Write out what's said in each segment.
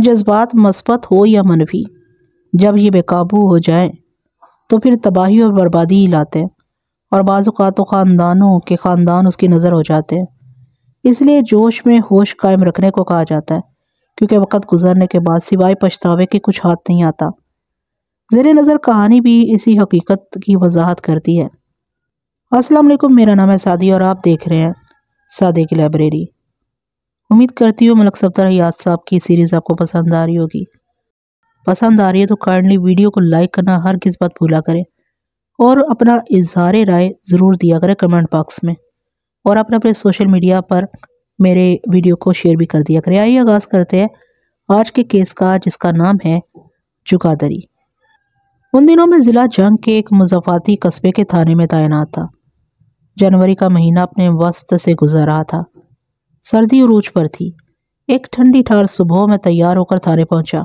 जज्बात मस्बत हो या मनफी जब ये बेकाबू हो जाएं तो फिर तबाही और बर्बादी ही लाते हैं और बाज़ात तो ख़ानदानों के ख़ानदान उसकी नज़र हो जाते हैं इसलिए जोश में होश कायम रखने को कहा जाता है क्योंकि वक़्त गुजरने के बाद सिवाय पछतावे के कुछ हाथ नहीं आता जेर नज़र कहानी भी इसी हकीकत की वजाहत करती है असलम मेरा नाम है सादी और आप देख रहे हैं सादे की लाइब्रेरी उम्मीद करती हूँ मलक सफ्तर याद साहब की सीरीज़ आपको पसंद आ रही होगी पसंद आ रही है तो काइंडली वीडियो को लाइक करना हर किस बात भूला करें और अपना इजहार राय ज़रूर दिया करें कमेंट बॉक्स में और अपने अपने सोशल मीडिया पर मेरे वीडियो को शेयर भी कर दिया करें आइए आगाज़ करते हैं आज के केस का जिसका नाम है चुकादरी उन दिनों में ज़िला जंग के एक मुजफ़ाती कस्बे के थाने में तैनात था जनवरी का महीना अपने वस्त से गुजर रहा था सर्दी उरूज पर थी एक ठंडी ठार सुबह में तैयार होकर थाने पहुंचा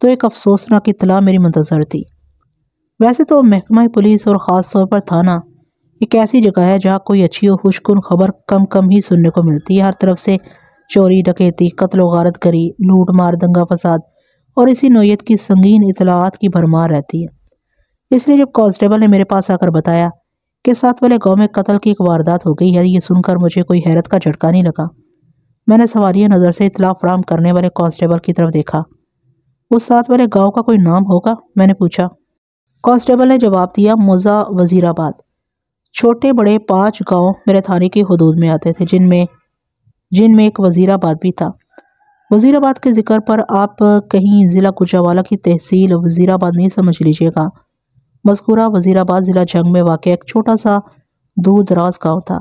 तो एक अफसोसनाक इतला मेरी मंतजर थी वैसे तो महकमा पुलिस और ख़ास तौर पर थाना एक ऐसी जगह है जहाँ कोई अच्छी और खुशकुन खबर कम कम ही सुनने को मिलती है हर तरफ से चोरी डकैती कत्ल वारत करी लूट मार दंगा फसाद और इसी नोयत की संगीन इतलात की भरमार रहती है इसलिए जब कांस्टेबल ने मेरे पास आकर बताया के साथ वाले गांव में कत्ल की एक वारदात हो गई है ये सुनकर मुझे कोई हैरत का झटका नहीं लगा मैंने सवारी नज़र से इतला फराम करने वाले कांस्टेबल की तरफ देखा उस साथ वाले गांव का कोई नाम होगा मैंने पूछा कांस्टेबल ने जवाब दिया मुजा वजीराबाद छोटे बड़े पांच गांव मेरे थाने की हदूद में आते थे जिनमें जिनमें एक वजीराबाद भी था वजीराबाद के जिक्र पर आप कहीं ज़िला कुचावाला की तहसील वजीराबाद नहीं समझ लीजिएगा मजकूरा वजीराबाद ज़िला जंग में वाक़ एक छोटा सा दूर दराज गाँव था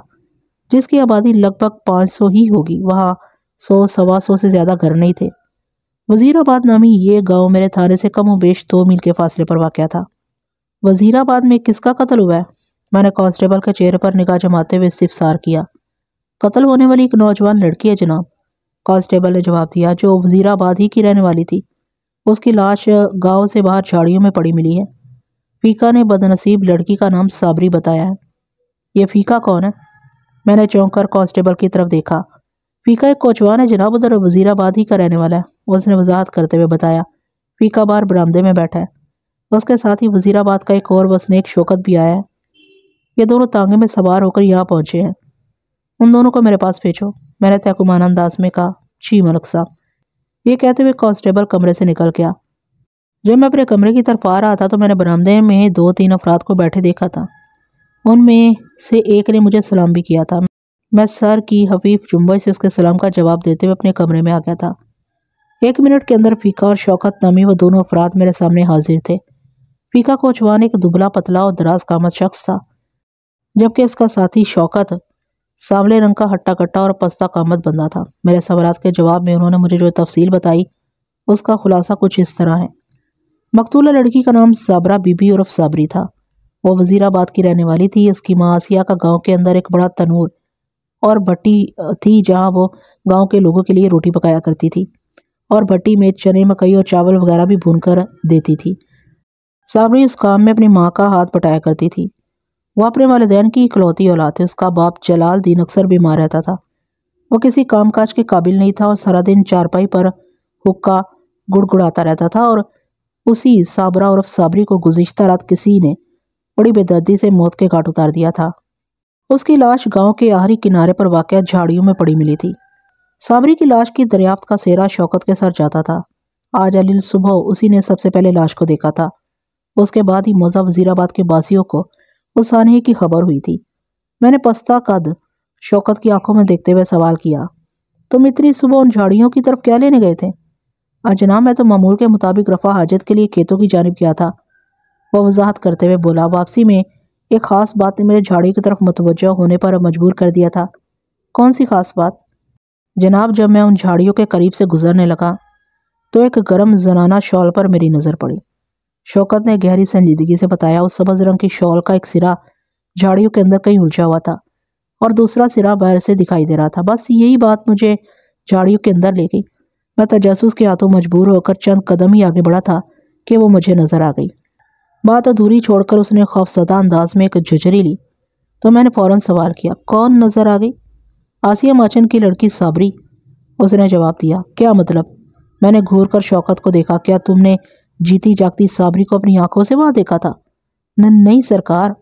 जिसकी आबादी लगभग 500 ही होगी वहाँ सौ सवा सौ से ज़्यादा घर नहीं थे वजीराबाद नामी ये गांव मेरे थाने से कम वेश दो मील के फासले पर वाक़ था वजीराबाद में किसका कत्ल हुआ है मैंने कांस्टेबल के चेहरे पर निगाह जमाते हुए इस्तीफसार किया कत्ल होने वाली एक नौजवान लड़की है जनाब कांस्टेबल ने जवाब दिया जो वजीराबाद ही की रहने वाली थी उसकी लाश गांव से बाहर झाड़ियों में पड़ी मिली है फीका ने बदनसीब लड़की का नाम साबरी बताया है यह फीका कौन है मैंने चौंक कर कॉन्स्टेबल की तरफ देखा फीका एक कोचवान है जनाब उधर वजीराबाद ही का रहने वाला है उसने वजाहत करते हुए बताया फीका बार बरामदे में बैठा है उसके साथ ही वजीराबाद का एक और वसनेक शौकत भी आया है ये दोनों तांगे में सवार होकर यहाँ पहुँचे हैं उन दोनों को मेरे पास भेजो मैंने तैकुमान अंदाज में कहा छी मलक साहब ये कहते हुए कांस्टेबल कमरे से निकल गया जब मैं अपने कमरे की तरफ आ रहा था तो मैंने बरामदे में दो तीन अफराद को बैठे देखा था उनमें से एक ने मुझे सलाम भी किया था मैं सर की हफीफ जुम्बश से उसके सलाम का जवाब देते हुए अपने कमरे में आ गया था एक मिनट के अंदर फीका और शौकत नामी व दोनों अफराद मेरे सामने हाजिर थे फीका कोचवान एक दुबला पतला और दराज कामत शख्स था जबकि उसका साथी शौकत सांवले रंग का हट्टा कट्टा और पस्ता कामत बंदा था मेरे सवाल के जवाब में उन्होंने मुझे जो तफसील बताई उसका खुलासा कुछ इस तरह है मकतूला लड़की का नाम साबरा बीबी उर्फ साबरी था वो वजीराबाद की रहने वाली थी उसकी माँ आसिया का गांव के अंदर एक बड़ा तनूर और भट्टी थी जहाँ वो गांव के लोगों के लिए रोटी पकाया करती थी और भट्टी में चने मकई और चावल वगैरह भी भून कर देती थी साबरी उस काम में अपनी माँ का हाथ बटाया करती थी वह अपने वालदेन की इकलौती औलाद थी उसका बाप जलाल दिन अक्सर बीमार रहता था वो किसी कामकाज के काबिल नहीं था और सारा दिन चारपाई पर हुक्का गुड़गुड़ाता रहता था और उसी साबरा और साबरी को गुजशत रात किसी ने बड़ी बेदर्दी से मौत के घाट उतार दिया था उसकी लाश गांव के आहरी किनारे पर वाक़ झाड़ियों में पड़ी मिली थी साबरी की लाश की दरियाफ्त का सेरा शौकत के सर जाता था आज अली सुबह उसी ने सबसे पहले लाश को देखा था उसके बाद ही मौजा वजीराबाद के बासियों को उस सानहे की खबर हुई थी मैंने पस्ता कद शौकत की आंखों में देखते हुए सवाल किया तुम इतनी सुबह उन झाड़ियों की तरफ क्या लेने गए थे हाँ जनाब मैं तो मामूल के मुताबिक रफा हाजत के लिए खेतों की जानब किया था वह वजाहत करते हुए बोला वापसी में एक ख़ास बात ने मेरे झाड़ी की तरफ मतवजह होने पर मजबूर कर दिया था कौन सी ख़ास बात जनाब जब मैं उन झाड़ियों के करीब से गुजरने लगा तो एक गर्म जनाना शॉल पर मेरी नज़र पड़ी शौकत ने गहरी संजीदगी से बताया उस सबज रंग की शॉल का एक सिरा झाड़ियों के अंदर कहीं उलझा हुआ था और दूसरा सिरा बाहर से दिखाई दे रहा था बस यही बात मुझे झाड़ियों के अंदर ले गई मैं तजासुस तो के हाथों मजबूर होकर चंद कदम ही आगे बढ़ा था कि वो मुझे नजर आ गई बात अधूरी छोड़कर उसने खौफजदा अंदाज में एक झुझरी ली तो मैंने फौरन सवाल किया कौन नज़र आ गई आसिया माचन की लड़की साबरी उसने जवाब दिया क्या मतलब मैंने घूर कर शौकत को देखा क्या तुमने जीती जागती साबरी को अपनी आंखों से वहाँ देखा था न नहीं सरकार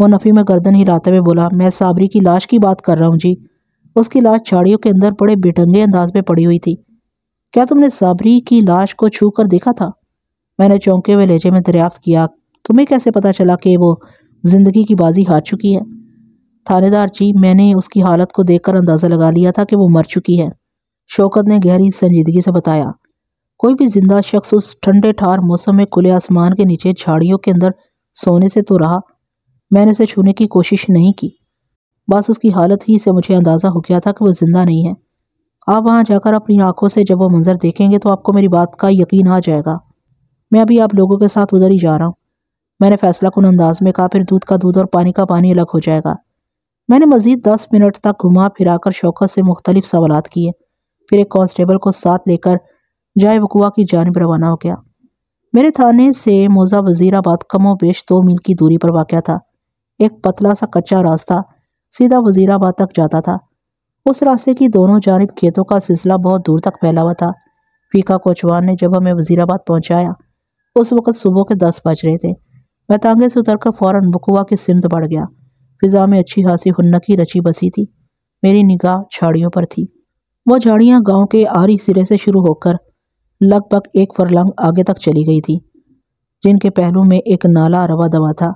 वो नफ़ी में गर्दन हिलाते हुए बोला मैं साबरी की लाश की बात कर रहा हूँ जी उसकी लाश झाड़ियों के अंदर बड़े बेटंगे अंदाज में पड़ी हुई थी क्या तुमने साबरी की लाश को छू कर देखा था मैंने चौंके हुए लहजे में दरियाफ्त किया तुम्हें कैसे पता चला कि वो ज़िंदगी की बाजी हार चुकी है थानेदार जी मैंने उसकी हालत को देखकर अंदाज़ा लगा लिया था कि वो मर चुकी है शौकत ने गहरी संजीदगी से बताया कोई भी जिंदा शख्स उस ठंडे ठार मौसम में खुले आसमान के नीचे झाड़ियों के अंदर सोने से तो रहा मैंने उसे छूने की कोशिश नहीं की बस उसकी हालत ही से मुझे अंदाज़ा हो गया था कि वह ज़िंदा नहीं है आप वहाँ जाकर अपनी आंखों से जब वो मंज़र देखेंगे तो आपको मेरी बात का यकीन आ जाएगा मैं अभी आप लोगों के साथ उधर ही जा रहा हूँ मैंने फैसला कुन अंदाज में कहा फिर दूध का दूध और पानी का पानी अलग हो जाएगा मैंने मज़ीद दस मिनट तक घुमा फिरा कर शौकत से मुख्तलिफ सवाल किए फिर एक कांस्टेबल को साथ लेकर जाए वकुआ की जानब रवाना हो गया मेरे थाने से मोज़ा वज़ीराबाद कमो बेश दो मील की दूरी पर वाक़ था एक पतला सा कच्चा रास्ता सीधा वज़ीराबाद तक जाता था उस रास्ते की दोनों जानब खेतों का सिलसिला बहुत दूर तक फैला हुआ था फीका कोचवान ने जब हमें वजीराबाद पहुंचाया उस वक्त सुबह के दस बज रहे थे मैं तांगे से उतर कर फ़ौरन बकुआ की सिमत बढ़ गया फिज़ा में अच्छी खासी हुन्नकी रची बसी थी मेरी निगाह झाड़ियों पर थी वह झाड़ियाँ गाँव के आरी सिरे से शुरू होकर लगभग एक फरलंग आगे तक चली गई थी जिनके पहलू में एक नाला रवा दवा था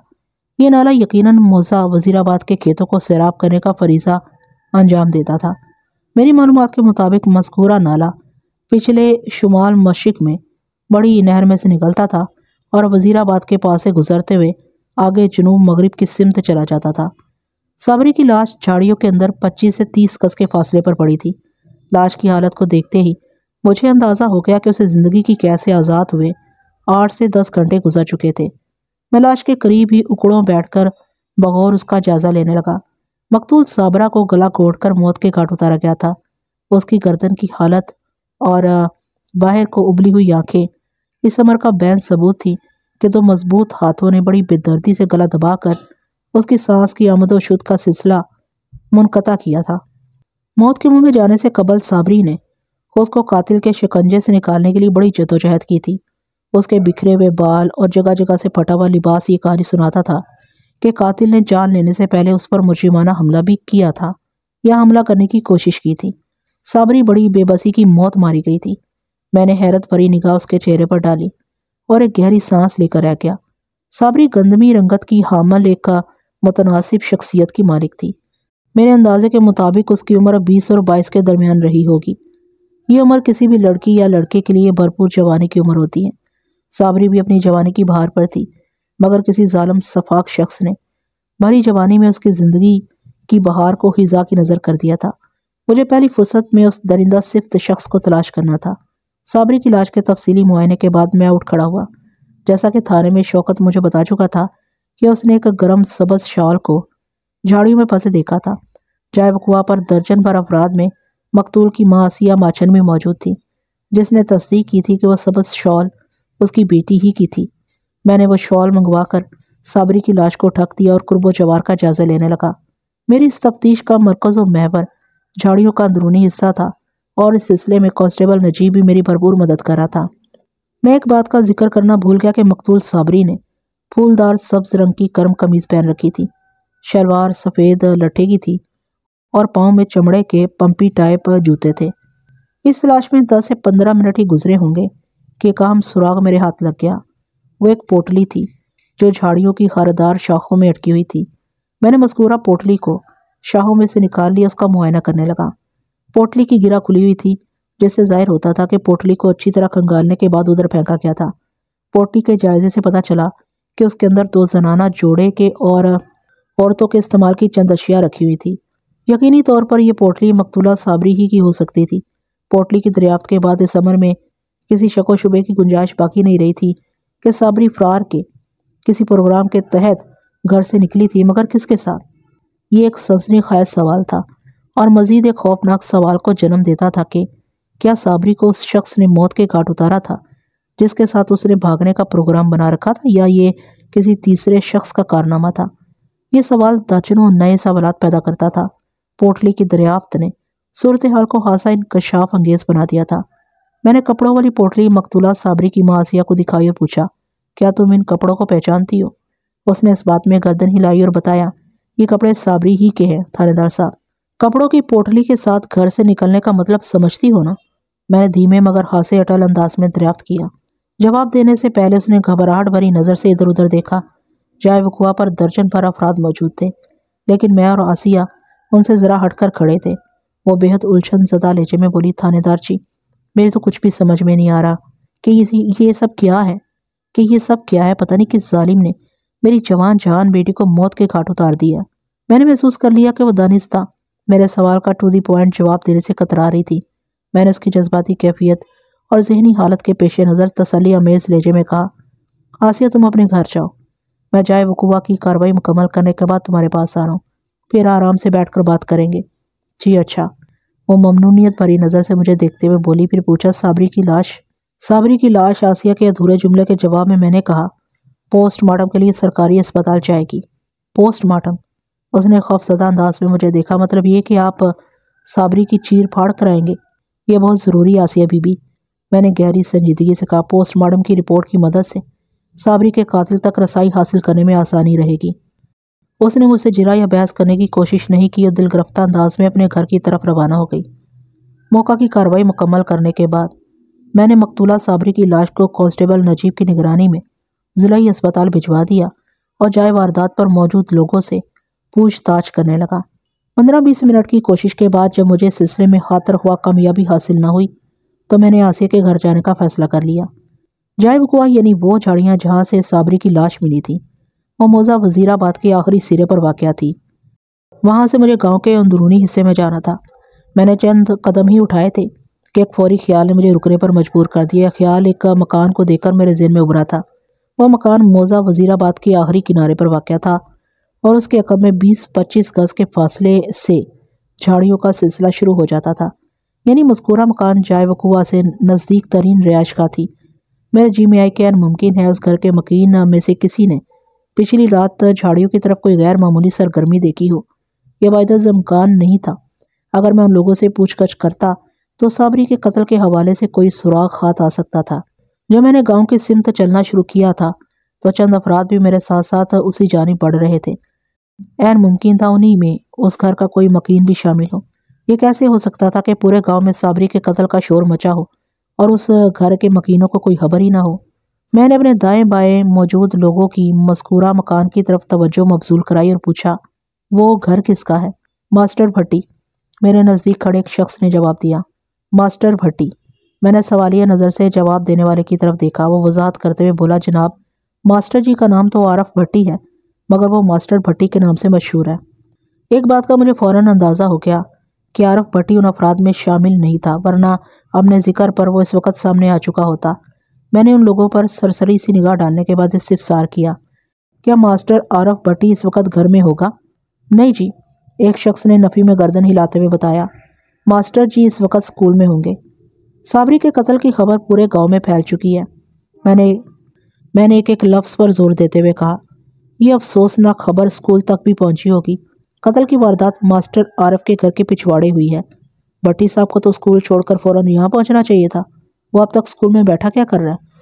ये नाला यकीनन मोज़ा वजीराबाद के खेतों को सैराब करने का फरीज़ा अंजाम देता था मेरी मालूम के मुताबिक मस्कूरा नाला पिछले शुमाल मशिक में बड़ी नहर में से निकलता था और वज़ीराबाद के पास से गुजरते हुए आगे जनूब मगरब की सिमत चला जाता था साबरी की लाश झाड़ियों के अंदर 25 से 30 गज के फासले पर पड़ी थी लाश की हालत को देखते ही मुझे अंदाज़ा हो गया कि उसे ज़िंदगी की कैसे आज़ाद हुए आठ से दस घंटे गुजर चुके थे मैं लाश के करीब ही उकड़ों बैठकर बगौर उसका जायज़ा लेने लगा मकतूल साबरा को गला घोट कर मौत के घाट उतारा गया था उसकी गर्दन की हालत और बाहर को उबली हुई आंखें इस अमर का बैन सबूत थी कि दो मजबूत हाथों ने बड़ी बेदर्दी से गला दबाकर उसकी सांस की आमदोशुद का सिलसिला मुनकता किया था मौत के मुंह में जाने से कबल साबरी ने खुद को कातिल के शिकंजे से निकालने के लिए बड़ी जदोजहद की थी उसके बिखरे हुए बाल और जगह जगह से फटा हुआ लिबास ये कहानी सुनाता था कि कातिल ने जान लेने से पहले उस पर मुजरिमाना हमला भी किया था या हमला करने की कोशिश की थी साबरी बड़ी बेबसी की मौत मारी गई थी मैंने हैरत भरी निगाह उसके चेहरे पर डाली और एक गहरी सांस लेकर रह गया साबरी गंदमी रंगत की हामल एक का मुतनासिब शख्सियत की मालिक थी मेरे अंदाजे के मुताबिक उसकी उम्र बीस और बाईस के दरमियान रही होगी ये उम्र किसी भी लड़की या लड़के के लिए भरपूर जवानी की उम्र होती है साबरी भी अपनी जवानी की बहार पर थी मगर किसी ालम शफाक शख्स ने भरी जवानी में उसकी ज़िंदगी की बहार को हिजा की नज़र कर दिया था मुझे पहली फुर्सत में उस दरिंदा सिफ्त शख्स को तलाश करना था साबरी की लाश के तफसीली मुआयने के बाद मैं उठ खड़ा हुआ जैसा कि थाने में शौकत मुझे बता चुका था कि उसने एक गर्म सबज शॉल को झाड़ियों में फंसे देखा था वकुआ पर दर्जन भर अफराद में मकतूल की माँ आसिया माछन भी मौजूद थी जिसने तस्दीक की थी कि वह सबज शॉल उसकी बेटी ही की थी मैंने वो शॉल मंगवा कर साबरी की लाश को ढक दिया और कुर्बो जवार का जायजा लेने लगा मेरी इस तफ्तीश का मरकज़ व महवर झाड़ियों का अंदरूनी हिस्सा था और इस सिलसिले में कांस्टेबल नजीब भी मेरी भरपूर मदद कर रहा था मैं एक बात का जिक्र करना भूल गया कि मकतूल साबरी ने फूलदार सब्ज रंग की गर्म कमीज पहन रखी थी शलवार सफ़ेद लठेगी थी और पाँव में चमड़े के पंपी टाइप जूते थे इस तलाश में दस से पंद्रह मिनट ही गुजरे होंगे कि काम सुराग मेरे हाथ लग गया वो एक पोटली थी जो झाड़ियों की हरदार शाखों में अटकी हुई थी मैंने मस्कूरा पोटली को शाहों में से निकाल लिया उसका मुआयना करने लगा पोटली की गिरा खुली हुई थी जिससे जाहिर होता था कि पोटली को अच्छी तरह खंगालने के बाद उधर फेंका गया था पोटली के जायजे से पता चला कि उसके अंदर दो जनाना जोड़े के और औरतों के इस्तेमाल की चंद अशिया रखी हुई थी यकीनी तौर पर यह पोटली मकतूला साबरी ही की हो सकती थी पोटली की दरियाफ्त के बाद इस अमर में किसी शको शुबे की गुंजाइश बाकी नहीं रही थी कि साबरी फरार के किसी प्रोग्राम के तहत घर से निकली थी मगर किसके साथ ये एक सनसनी खैज सवाल था और मज़ीद एक खौफनाक सवाल को जन्म देता था कि क्या साबरी को उस शख्स ने मौत के घाट उतारा था जिसके साथ उसने भागने का प्रोग्राम बना रखा था या ये किसी तीसरे शख्स का कारनामा था ये सवाल दर्जनों नए सवाल पैदा करता था पोटली की दरियाफ्त ने सूरत हाल को खासा इनकशाफ अंगेज बना दिया था मैंने कपड़ों वाली पोटली मकतूला साबरी की मासिया को दिखाई और पूछा क्या तुम इन कपड़ों को पहचानती हो उसने इस बात में गर्दन हिलाई और बताया ये कपड़े साबरी ही के हैं थानेदार साहब कपड़ों की पोटली के साथ घर से निकलने का मतलब समझती हो ना मैंने धीमे मगर हासे अटल अंदाज में दरियाफ्त किया जवाब देने से पहले उसने घबराहट भरी नज़र से इधर उधर देखा जाए वकुआ पर दर्जन भर अफराद मौजूद थे लेकिन मैं और आसिया उनसे ज़रा हटकर खड़े थे वो बेहद उलझन जदा लेजे में बोली थानेदार जी मेरे तो कुछ भी समझ में नहीं आ रहा कि ये सब क्या है कि ये सब क्या है पता नहीं किस जालिम ने मेरी जवान जवान बेटी को मौत के घाट उतार दिया मैंने महसूस कर लिया कि वो दानिस्ता मेरे सवाल का टू दी पॉइंट जवाब देने से कतरा रही थी मैंने उसकी जज्बाती कैफियत और जहनी हालत के पेश नज़र तसली अमेज लेजे में कहा आसिया तुम अपने घर जाओ मैं जाए वकूवा की कार्रवाई मुकम्मल करने के बाद तुम्हारे पास आ रहा हूँ फिर आराम से बैठ कर बात करेंगे जी अच्छा वो ममनूनीत भरी नज़र से मुझे देखते हुए बोली फिर पूछा साबरी की लाश साबरी की लाश आसिया के अधूरे जुमले के जवाब में मैंने कहा पोस्टमार्टम के लिए सरकारी अस्पताल जाएगी पोस्टमार्टम उसने खौफजदा अंदाज में मुझे देखा मतलब ये कि आप साबरी की चीर फाड़ कराएंगे यह बहुत ज़रूरी आसिया बीबी मैंने गहरी संजीदगी से कहा पोस्टमार्टम की रिपोर्ट की मदद से साबरी के कातिल तक रसाई हासिल करने में आसानी रहेगी उसने मुझसे जिरा या बहस करने की कोशिश नहीं की और दिल अंदाज में अपने घर की तरफ रवाना हो गई मौका की कार्रवाई मुकम्मल करने के बाद मैंने मकतूला साबरी की लाश को कांस्टेबल नजीब की निगरानी में ज़िलाई अस्पताल भिजवा दिया और जाए वारदात पर मौजूद लोगों से पूछताछ करने लगा पंद्रह बीस मिनट की कोशिश के बाद जब मुझे सिलसिले में खातर हुआ कामयाबी हासिल न हुई तो मैंने आसिया के घर जाने का फैसला कर लिया जाए वकुआ यानी वो झाड़ियाँ जहाँ से साबरी की लाश मिली थी वो मोजा वजीराबाद के आखिरी सिरे पर वाक़ थी वहाँ से मुझे गांव के अंदरूनी हिस्से में जाना था मैंने चंद कदम ही उठाए थे कि एक फौरी ख्याल ने मुझे रुकने पर मजबूर कर दिया ख्याल एक मकान को देखकर मेरे जहन में उभरा था वह मकान मोजा वजीराबाद के आखिरी किनारे पर वाक़ था और उसके अकब में बीस पच्चीस गज़ के फासले से झाड़ियों का सिलसिला शुरू हो जाता था यानी मस्कूरा मकान जाए वकूआ से नज़दीक तरीन रिहाइश का थी मेरे जी में आई कैन मुमकिन है उस घर के मकीन में से किसी ने पिछली रात झाड़ियों की तरफ कोई गैर मामूली सरगर्मी देखी हो यह वायदा जमकान नहीं था अगर मैं उन लोगों से गछ करता तो साबरी के कत्ल के हवाले से कोई सुराग हाथ आ सकता था जब मैंने गांव की सिमत चलना शुरू किया था तो चंद अफराद भी मेरे साथ साथ उसी जानी बढ़ रहे थे एन मुमकिन था उन्हीं में उस घर का कोई मकीन भी शामिल हो यह कैसे हो सकता था कि पूरे गांव में साबरी के कत्ल का शोर मचा हो और उस घर के मकीनों को कोई खबर ही ना हो मैंने अपने दाएं बाएं मौजूद लोगों की मस्कूरा मकान की तरफ तवज्जो मबजूल कराई और पूछा वो घर किसका है मास्टर भट्टी मेरे नज़दीक खड़े एक शख्स ने जवाब दिया मास्टर भट्टी मैंने सवालिया नज़र से जवाब देने वाले की तरफ देखा वो वजाहत करते हुए बोला जनाब मास्टर जी का नाम तो आरफ भट्टी है मगर वो मास्टर भट्टी के नाम से मशहूर है एक बात का मुझे फ़ौर अंदाज़ा हो गया कि आरफ भट्टी उन अफराद में शामिल नहीं था वरना अपने ज़िक्र पर वो इस वक्त सामने आ चुका होता मैंने उन लोगों पर सरसरी सी निगाह डालने के बाद इस्तार किया क्या मास्टर आरफ भट्टी इस वक्त घर में होगा नहीं जी एक शख्स ने नफ़ी में गर्दन हिलाते हुए बताया मास्टर जी इस वक्त स्कूल में होंगे साबरी के कत्ल की खबर पूरे गांव में फैल चुकी है मैंने मैंने एक एक लफ्ज़ पर जोर देते हुए कहा यह अफसोसनाक खबर स्कूल तक भी पहुंची होगी कत्ल की वारदात मास्टर आरफ के घर के पिछवाड़े हुई है भट्टी साहब को तो स्कूल छोड़कर फ़ौरन यहाँ पहुँचना चाहिए था वो अब तक स्कूल में बैठा क्या कर रहा है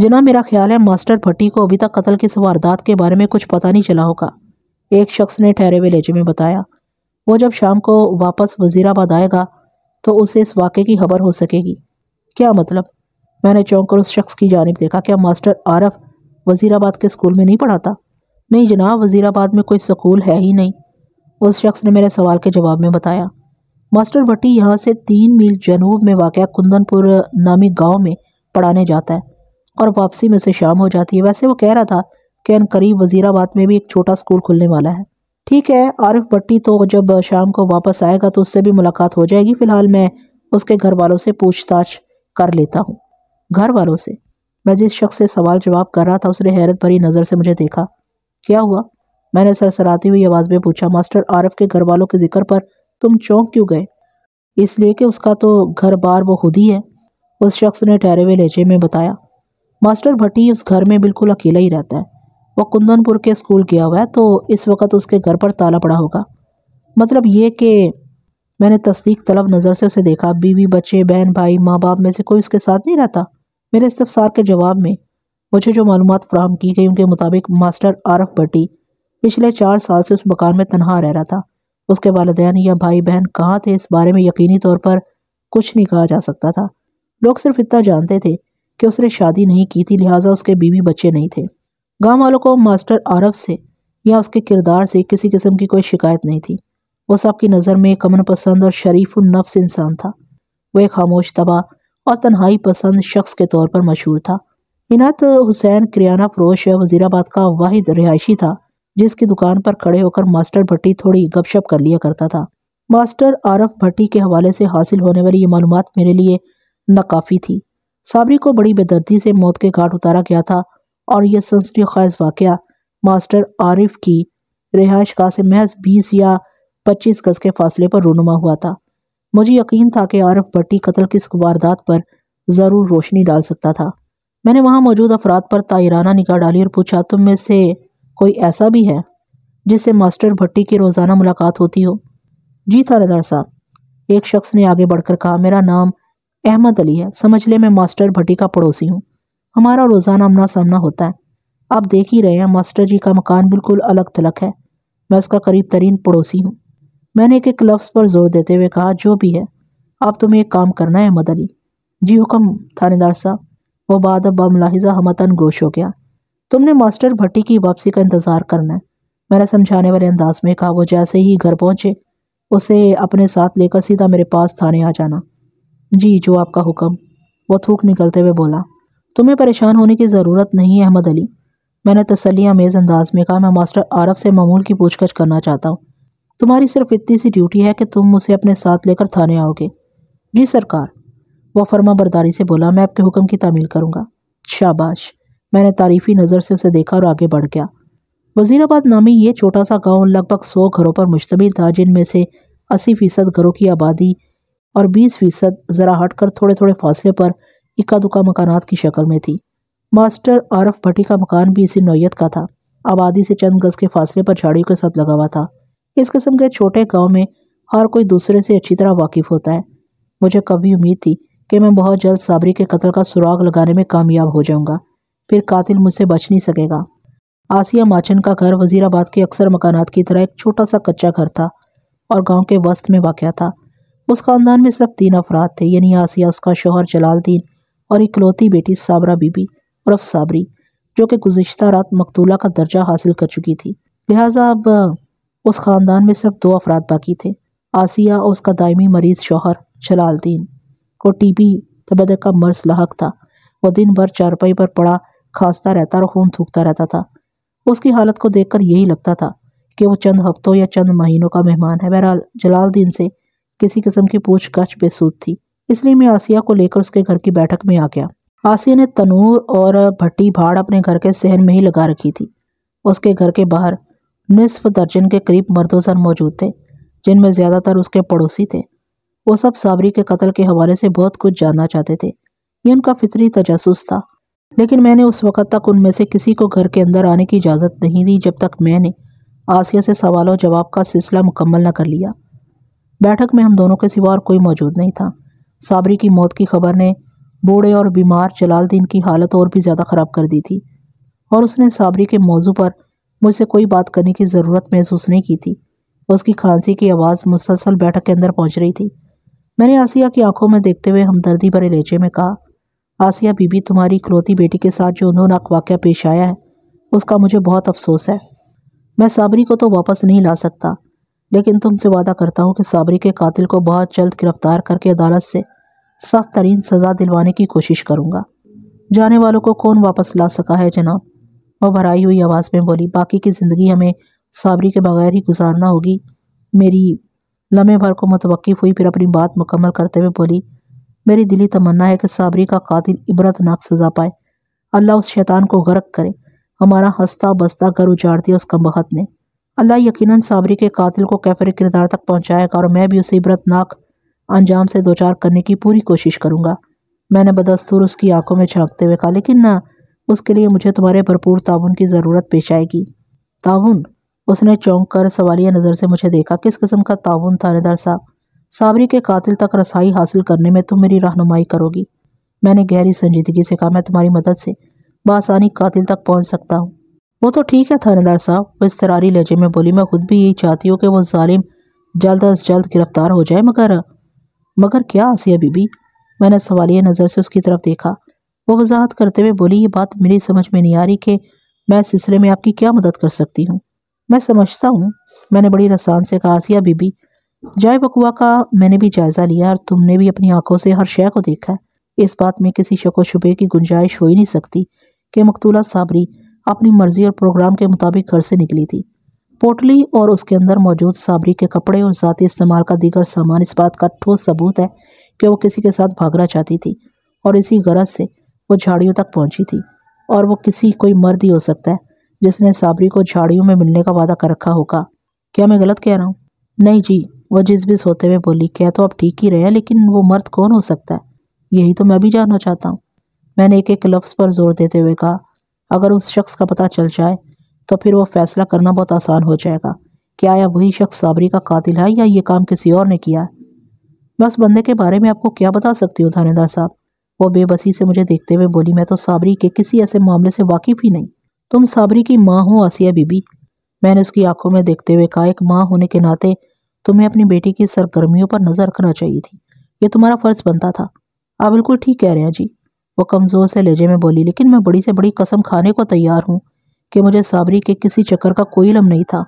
जना मेरा ख्याल है मास्टर भट्टी को अभी तक कत्ल की वारदात के बारे में कुछ पता नहीं चला होगा एक शख्स ने ठहरे हुए लहजे में बताया वो जब शाम को वापस वज़ीराबाद आएगा तो उसे इस वाक़े की खबर हो सकेगी क्या मतलब मैंने चौंक कर उस शख्स की जानब देखा क्या मास्टर आरफ वज़ीराबाद के स्कूल में नहीं पढ़ाता नहीं जनाब वज़ीराबाद में कोई स्कूल है ही नहीं उस शख्स ने मेरे सवाल के जवाब में बताया मास्टर भट्टी यहाँ से तीन मील जनूब में वाक़ कुंदनपुर नामी गांव में पढ़ाने जाता है और वापसी में उसे शाम हो जाती है वैसे वो कह रहा था कि करीब वज़ीराबाद में भी एक छोटा स्कूल खुलने वाला है ठीक है आरिफ भट्टी तो जब शाम को वापस आएगा तो उससे भी मुलाकात हो जाएगी फ़िलहाल मैं उसके घर वालों से पूछताछ कर लेता हूँ घर वालों से मैं जिस शख्स से सवाल जवाब कर रहा था उसने हैरत भरी नज़र से मुझे देखा क्या हुआ मैंने सरसराती हुई आवाज़ में पूछा मास्टर आरफ के घर वालों के जिक्र पर तुम चौंक क्यों गए इसलिए कि उसका तो घर बार वो खुद ही है उस शख्स ने ठहरे हुए लहजे में बताया मास्टर भट्टी उस घर में बिल्कुल अकेला ही रहता है वो कुंदनपुर के स्कूल गया हुआ है तो इस वक्त उसके घर पर ताला पड़ा होगा मतलब ये कि मैंने तस्दीक तलब नज़र से उसे देखा बीवी बच्चे बहन भाई माँ बाप में से कोई उसके साथ नहीं रहता मेरे इस्तफसार के जवाब में मुझे जो मालूम फ्राहम की गई उनके मुताबिक मास्टर आरफ भट्टी पिछले चार साल से उस मकान में तनहा रह रहा था उसके वालदेन या भाई बहन कहाँ थे इस बारे में यकीनी तौर पर कुछ नहीं कहा जा सकता था लोग सिर्फ इतना जानते थे कि उसने शादी नहीं की थी लिहाजा उसके बीवी बच्चे नहीं थे गांव वालों को मास्टर आरफ से या उसके किरदार से किसी किस्म की कोई शिकायत नहीं थी वो सबकी नज़र में कमन पसंद और शरीफ नफ्स इंसान था वह खामोश तबाह और तन्हाई पसंद शख्स के तौर पर मशहूर था इनात हुसैन क्रियाना फरोश वजीराबाद का वाहिद रिहायशी था जिसकी दुकान पर खड़े होकर मास्टर भट्टी थोड़ी गपशप कर लिया करता था मास्टर आरफ भट्टी के हवाले से हासिल होने वाली ये मालूम मेरे लिए नाकाफ़ी थी साबरी को बड़ी बेदर्दी से मौत के घाट उतारा गया था और यह सनसनी खैज वाक़ मास्टर आरिफ की रिहाइश गाह से महज बीस या पच्चीस गज़ के फासले पर रूनुमा हुआ था मुझे यकीन था कि आरफ भट्टी कत्ल की इस वारदात पर ज़रूर रोशनी डाल सकता था मैंने वहाँ मौजूद अफराद पर तायराना निगाह डाली और पूछा तुम में से कोई ऐसा भी है जिससे मास्टर भट्टी की रोज़ाना मुलाकात होती हो जी थानेदार साहब एक शख्स ने आगे बढ़कर कहा मेरा नाम अहमद अली है समझ ले मैं मास्टर भट्टी का पड़ोसी हूँ हमारा रोज़ाना आमना सामना होता है आप देख ही रहे हैं मास्टर जी का मकान बिल्कुल अलग थलग है मैं उसका करीब तरीन पड़ोसी हूँ मैंने एक एक लफ्ज़ पर जोर देते हुए कहा जो भी है आप तुम्हें एक काम करना है मदली जी हुक्म थानेदार साहब वो बाद अब हम हमतन गोश हो गया तुमने मास्टर भट्टी की वापसी का इंतज़ार करना है मैंने समझाने वाले अंदाज में कहा वो जैसे ही घर पहुँचे उसे अपने साथ लेकर सीधा मेरे पास थाने आ जाना जी जो आपका हुक्म वो थूक निकलते हुए बोला तुम्हें परेशान होने की ज़रूरत नहीं है अहमद अली मैंने तसली अमेज़ अंदाज में कहा मैं मास्टर आरफ से मामूल की पूछगछ करना चाहता हूँ तुम्हारी सिर्फ इतनी सी ड्यूटी है कि तुम उसे अपने साथ लेकर थाने आओगे जी सरकार वह फर्मा बरदारी से बोला मैं आपके हुक्म की तामील करूँगा शाबाश मैंने तारीफ़ी नज़र से उसे देखा और आगे बढ़ गया वजीराबाद नामी ये छोटा सा गांव लगभग सौ घरों पर मुश्तमिल था जिनमें से अस्सी फ़ीसद घरों की आबादी और बीस फ़ीसद ज़रा हट कर थोड़े थोड़े फासले पर इक्का दुक्का मकानात की शक्ल में थी मास्टर आरफ भट्टी का मकान भी इसी नौीयत का था आबादी से चंद गज के फासले पर झाड़ियों के साथ लगा हुआ था इस किस्म के छोटे गांव में हर कोई दूसरे से अच्छी तरह वाकिफ होता है मुझे कभी उम्मीद थी कि मैं बहुत जल्द साबरी के कत्ल का सुराग लगाने में कामयाब हो जाऊंगा फिर कातिल मुझसे बच नहीं सकेगा आसिया माचन का घर वजीराबाद के अक्सर मकानात की तरह एक छोटा सा कच्चा घर था और गांव के वस्त में वाक़ था उस खानदान में सिर्फ तीन अफराद थे यानी आसिया उसका शोहर जलालद्दीन और इकलौती बेटी साबरा बीबी उर्फ साबरी जो कि गुज्त रात मकतूला का दर्जा हासिल कर चुकी थी लिहाजा अब उस ख़ानदान में सिर्फ दो अफराद बाकी थे आसिया और उसका दायमी मरीज़ शोहर जलालद्दीन को टी बी तबदे का मर्ज लाक था वह दिन भर चारपाई पर पड़ा खांसता रहता और खून थूकता रहता था उसकी हालत को देखकर यही लगता था कि वह चंद हफ्तों या चंद महीनों का मेहमान है बहरहाल जलालद्दीन से किसी किस्म की पूछ गछ बेसूद थी इसलिए मैं आसिया को लेकर उसके घर की बैठक में आ गया आसिया ने तनूर और भट्टी भाड़ अपने घर के सहन में ही लगा रखी थी उसके घर के बाहर निसफ दर्जन के करीब सन मौजूद थे जिनमें ज़्यादातर उसके पड़ोसी थे वो सब साबरी के कत्ल के हवाले से बहुत कुछ जानना चाहते थे ये उनका फितरी तजस्स था लेकिन मैंने उस वक़्त तक उनमें से किसी को घर के अंदर आने की इजाज़त नहीं दी जब तक मैंने आसिया से सवाल और जवाब का सिलसिला मुकम्मल न कर लिया बैठक में हम दोनों के सिवा और कोई मौजूद नहीं था साबरी की मौत की खबर ने बूढ़े और बीमार जलालद्दीन की हालत और भी ज़्यादा ख़राब कर दी थी और उसने साबरी के मौजू पर मुझसे कोई बात करने की ज़रूरत महसूस नहीं की थी उसकी खांसी की आवाज़ मुसलसल बैठक के अंदर पहुँच रही थी मैंने आसिया की आंखों में देखते हुए हमदर्दी भरे लहजे में कहा आसिया बीबी तुम्हारी इकलौती बेटी के साथ जो उन्होंनाक वाक्य पेश आया है उसका मुझे बहुत अफसोस है मैं साबरी को तो वापस नहीं ला सकता लेकिन तुमसे वादा करता हूँ कि साबरी के कातिल को बहुत जल्द गिरफ्तार करके अदालत से सख्त तरीन सज़ा दिलवाने की कोशिश करूँगा जाने वालों को कौन वापस ला सका है जनाब वह भराई हुई आवाज़ में बोली बाकी की ज़िंदगी हमें साबरी के बगैर ही गुजारना होगी मेरी लम्हे भर को मुतवक़ हुई फिर अपनी बात मुकम्मल करते हुए बोली मेरी दिली तमन्ना है कि साबरी का कातिल इबरतनाक सज़ा पाए अल्लाह उस शैतान को गर्क करे हमारा हंसता बसता घर उजाड़ दिया उस कमबहत ने अल्लाह यकीनन साबरी के कातिल को कैफर किरदार तक पहुँचाएगा और मैं भी उसे इबरतनाक अंजाम से दो चार करने की पूरी कोशिश करूंगा मैंने बदस्तूर उसकी आंखों में झांकते हुए कहा लेकिन ना उसके लिए मुझे तुम्हारे भरपूर ताउन की ज़रूरत पेश आएगी ताउन उसने चौंक कर सवालिया नज़र से मुझे देखा किस किस्म का ताउन थानेदार साहब साबरी के कातिल तक रसाई हासिल करने में तुम मेरी रहनुमाई करोगी मैंने गहरी संजीदगी से कहा मैं तुम्हारी मदद से बासानी कातिल तक पहुंच सकता हूँ वो तो ठीक है थानेदार साहब वो इस तरारी लहजे में बोली मैं खुद भी यही चाहती हूँ कि वो ालिम जल्द अज जल्द गिरफ्तार हो जाए मगर मगर क्या आसिया बीबी मैंने सवालिया नज़र से उसकी तरफ देखा वो वजाहत करते हुए बोली ये बात मेरी समझ में नहीं आ रही कि मैं इस सिलसिले में आपकी क्या मदद कर सकती हूँ मैं समझता हूँ मैंने बड़ी रसान से कहा आसिया बीबी जाय बकुआ का मैंने भी जायज़ा लिया और तुमने भी अपनी आंखों से हर शय को देखा इस बात में किसी शक व शुबे की गुंजाइश हो ही नहीं सकती कि मकतूला साबरी अपनी मर्जी और प्रोग्राम के मुताबिक घर से निकली थी पोटली और उसके अंदर मौजूद साबरी के कपड़े और ज़ाती इस्तेमाल का दीगर सामान इस बात का ठोस सबूत है कि वो किसी के साथ भागना चाहती थी और इसी गरज से वो झाड़ियों तक पहुंची थी और वो किसी कोई मर्द ही हो सकता है जिसने साबरी को झाड़ियों में मिलने का वादा कर रखा होगा क्या मैं गलत कह रहा हूँ नहीं जी वह जिस होते हुए बोली क्या तो आप ठीक ही रहे हैं लेकिन वो मर्द कौन हो सकता है यही तो मैं भी जानना चाहता हूँ मैंने एक एक लफ्ज़ पर जोर देते हुए कहा अगर उस शख्स का पता चल जाए तो फिर वो फैसला करना बहुत आसान हो जाएगा कि आया वही शख्स साबरी का कातिल है या ये काम किसी और ने किया है बस बंदे के बारे में आपको क्या बता सकती हूँ थानेदार साहब वो बेबसी से मुझे देखते हुए बोली मैं तो साबरी के किसी ऐसे मामले से वाकिफ ही नहीं तुम साबरी की माँ हो आसिया बीबी मैंने उसकी आंखों में देखते हुए कहा एक माँ होने के नाते तुम्हें अपनी बेटी की सरगर्मियों पर नजर रखना चाहिए थी ये तुम्हारा फर्ज बनता था आप बिल्कुल ठीक कह रहे हैं जी वो कमज़ोर से लेजे में बोली लेकिन मैं बड़ी से बड़ी कसम खाने को तैयार हूँ कि मुझे साबरी के किसी चक्कर का कोई इलम नहीं था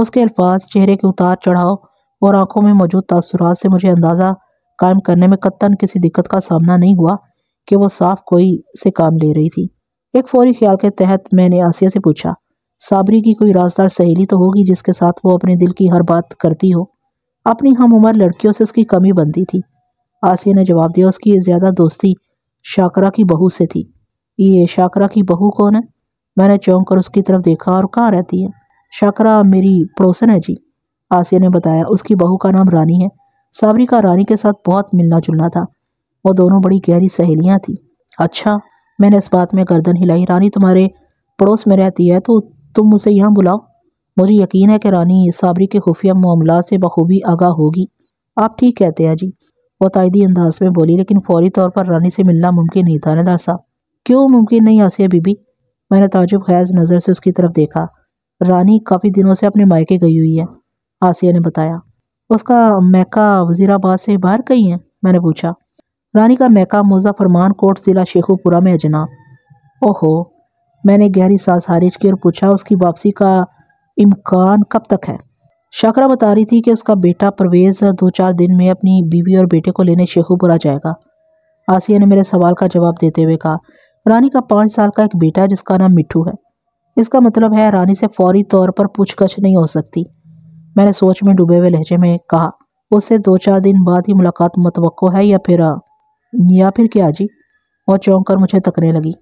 उसके अल्फाज चेहरे के उतार चढ़ाव और आंखों में मौजूद तासुरात से मुझे अंदाज़ा कायम करने में कत्तन किसी दिक्कत का सामना नहीं हुआ कि वो साफ कोई से काम ले रही थी एक फौरी ख्याल के तहत मैंने आसिया से पूछा साबरी की कोई राजदार सहेली तो होगी जिसके साथ वो अपने दिल की हर बात करती हो अपनी हम उम्र लड़कियों से उसकी कमी बनती थी आसिया ने जवाब दिया उसकी ज़्यादा दोस्ती शाकरा की बहू से थी ये शाकरा की बहू कौन है मैंने चौंक कर उसकी तरफ देखा और कहाँ रहती है शाकरा मेरी पड़ोसन है जी आसिया ने बताया उसकी बहू का नाम रानी है साबरी का रानी के साथ बहुत मिलना जुलना था वो दोनों बड़ी गहरी सहेलियाँ थीं अच्छा मैंने इस बात में गर्दन हिलाई रानी तुम्हारे पड़ोस में रहती है तो तुम उसे यहाँ बुलाओ मुझे यकीन है कि रानी साबरी के खुफिया मामला से बखूबी आगाह होगी आप ठीक कहते हैं जी वो तायदी अंदाज में बोली लेकिन फौरी तौर पर रानी से मिलना मुमकिन नहीं था नदार साहब क्यों मुमकिन नहीं आसिया बीबी मैंने ताजुब खैज नज़र से उसकी तरफ देखा रानी काफ़ी दिनों से अपने मायके गई हुई है आसिया ने बताया उसका मैका वजीराबाद से बाहर गई है मैंने पूछा रानी का मैका फरमान कोट ज़िला शेखुपुरा में है जनाब ओहो मैंने गहरी सांस हारिज की और पूछा उसकी वापसी का इम्कान कब तक है शाकरा बता रही थी कि उसका बेटा परवेज़ दो चार दिन में अपनी बीवी और बेटे को लेने शेखुपुरा जाएगा आसिया ने मेरे सवाल का जवाब देते हुए कहा रानी का पाँच साल का एक बेटा है जिसका नाम मिठू है इसका मतलब है रानी से फौरी तौर पर पूछताछ नहीं हो सकती मैंने सोच में डूबे हुए लहजे में कहा उससे दो चार दिन बाद ही मुलाकात मतवक़ो है या फिर या फिर क्या जी और चौंक कर मुझे तकने लगी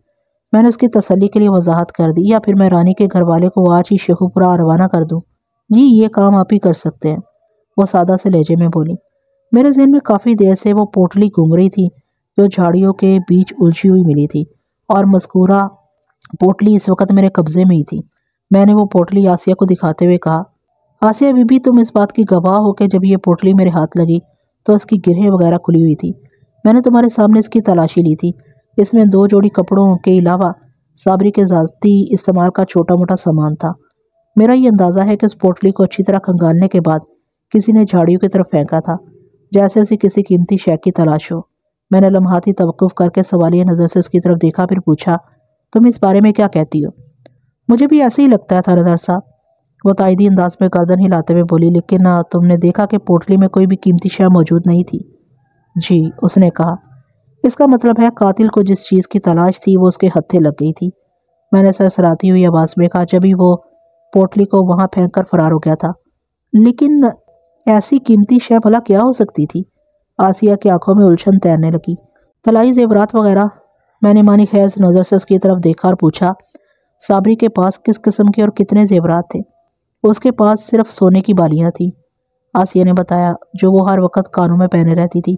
मैंने उसकी तसली के लिए वजाहत कर दी या फिर मैं रानी के घर वाले को आज ही शेखुपुरा रवाना कर दूँ जी ये काम आप ही कर सकते हैं वो सादा से लहजे में बोली मेरे जहन में काफ़ी देर से वो पोटली घूम रही थी जो झाड़ियों के बीच उलझी हुई मिली थी और मस्कूरा पोटली इस वक्त मेरे कब्ज़े में ही थी मैंने वो पोटली आसिया को दिखाते हुए कहा आसिया बीबी तुम इस बात की गवाह हो कि जब ये पोटली मेरे हाथ लगी तो इसकी गिरहे वगैरह खुली हुई थी मैंने तुम्हारे सामने इसकी तलाशी ली थी इसमें दो जोड़ी कपड़ों के अलावा साबरी के ज़ाती इस्तेमाल का छोटा मोटा सामान था मेरा ये अंदाज़ा है कि उस पोटली को अच्छी तरह खंगालने के बाद किसी ने झाड़ियों की तरफ फेंका था जैसे उसे किसी कीमती शैक की तलाश हो मैंने लम्हाती तवक़ुफ़ करके सवालिया नज़र से उसकी तरफ देखा फिर पूछा तुम इस बारे में क्या कहती हो मुझे भी ऐसे ही लगता है थानेदार साहब वो तायदी अंदाज में गर्दन हिलाते हुए बोली लेकिन तुमने देखा कि पोटली में कोई भी कीमती शय मौजूद नहीं थी जी उसने कहा इसका मतलब है कातिल को जिस चीज़ की तलाश थी वो उसके हत्थे लग गई थी मैंने सरसराती हुई आवाज़ में कहा जब ही वो पोटली को वहाँ फेंक कर फरार हो गया था लेकिन ऐसी कीमती शय भला क्या हो सकती थी आसिया की आंखों में उलझन तैरने लगी तलाई जेवरात वगैरह मैंने मानी खैज नज़र से उसकी तरफ देखा और पूछा साबरी के पास किस किस्म के और कितने जेवरात थे उसके पास सिर्फ सोने की बालियाँ थीं आसिया ने बताया जो वो हर वक्त कानों में पहने रहती थी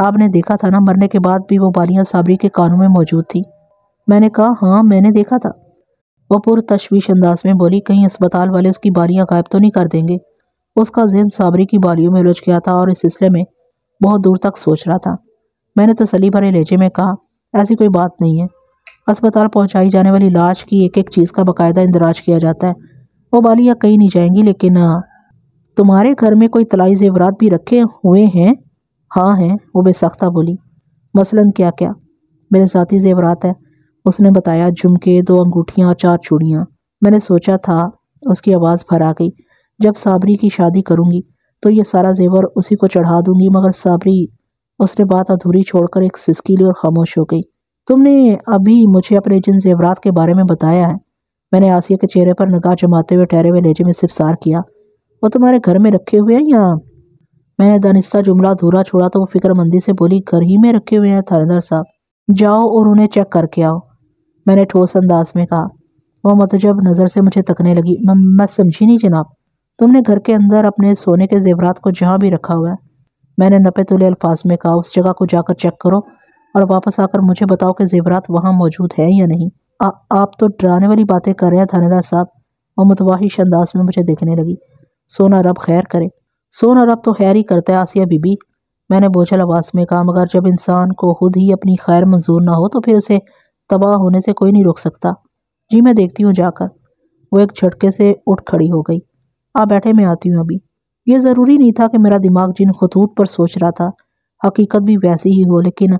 आपने देखा था ना मरने के बाद भी वो बालियाँ साबरी के कानों में मौजूद थी मैंने कहा हाँ मैंने देखा था वह पुर तशवीश अंदाज में बोली कहीं अस्पताल वाले उसकी बालियाँ गायब तो नहीं कर देंगे उसका जहन साबरी की बालियों में उलझ गया था और इस सिलसिले में बहुत दूर तक सोच रहा था मैंने तसली तो भरे लहजे में कहा ऐसी कोई बात नहीं है अस्पताल पहुंचाई जाने वाली लाश की एक एक चीज़ का बाकायदा इंदराज किया जाता है वो बालियाँ कहीं नहीं जाएंगी लेकिन हाँ, तुम्हारे घर में कोई तलाई जेवरात भी रखे हुए हैं हाँ हैं वो बेसख्ता बोली मसलन क्या क्या मेरे साथी जेवरात है उसने बताया झुमके दो अंगूठियाँ और चार चूड़ियाँ मैंने सोचा था उसकी आवाज़ भर आ गई जब साबरी की शादी करूँगी तो ये सारा जेवर उसी को चढ़ा दूंगी मगर साबरी उसने बात अधूरी छोड़कर एक ली और खामोश हो गई तुमने अभी मुझे अपने जिन जेवरात के बारे में बताया है मैंने आसिया के चेहरे पर नगाह जमाते हुए ठहरे हुए लेजे में सिफसार किया वो तुम्हारे घर में रखे हुए हैं या मैंने दानिस्ता जुमला अधूरा छोड़ा तो वो फिक्रमंदी से बोली घर ही में रखे हुए हैं थानेदार साहब जाओ और उन्हें चेक करके आओ मैंने ठोस अंदाज में कहा वह मतजब नज़र से मुझे तकने लगी मैं समझी नहीं जनाब तुमने घर के अंदर अपने सोने के जेवरात को जहाँ भी रखा हुआ है मैंने नपे तुले अल्फाज में कहा उस जगह को जाकर चेक करो और वापस आकर मुझे बताओ कि जेवरात वहाँ मौजूद है या नहीं आ, आप तो डराने वाली बातें कर रहे हैं थानेदार साहब और मुतवाहिश अंदाज में मुझे देखने लगी सोना रब खैर करे सोना रब तो खैर ही करता है आसिया बीबी मैंने बोझल आवाज़ में कहा मगर जब इंसान को खुद ही अपनी खैर मंजूर ना हो तो फिर उसे तबाह होने से कोई नहीं रोक सकता जी मैं देखती हूँ जाकर वो एक झटके से उठ खड़ी हो गई आप बैठे मैं आती हूँ अभी यह ज़रूरी नहीं था कि मेरा दिमाग जिन खतूत पर सोच रहा था हकीकत भी वैसी ही हो लेकिन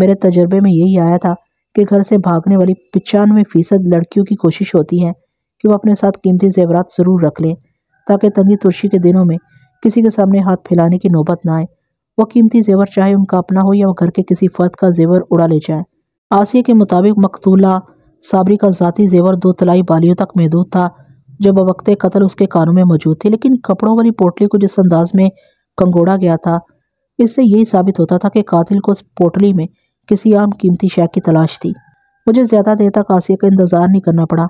मेरे तजर्बे में यही आया था कि घर से भागने वाली पचानवे फ़ीसद लड़कियों की कोशिश होती है कि वह अपने साथ कीमती जेवरात ज़रूर रख लें ताकि तंगी तुरशी के दिनों में किसी के सामने हाथ फैलाने की नौबत ना आए वो कीमती जेवर चाहे उनका अपना हो या वो घर के किसी फर्द का जेवर उड़ा ले जाए आसिया के मुताबिक मकतूला साबरी का ज़ाती जेवर दो तलाई बालियों तक महदूद था जो बवक्त कतल उसके कानों में मौजूद थी लेकिन कपड़ों वाली पोटली को जिस अंदाज में कंगोड़ा गया था इससे यही साबित होता था कि कातिल को उस पोटली में किसी आम कीमती शय की तलाश थी मुझे ज़्यादा देर तक आसिया का इंतज़ार नहीं करना पड़ा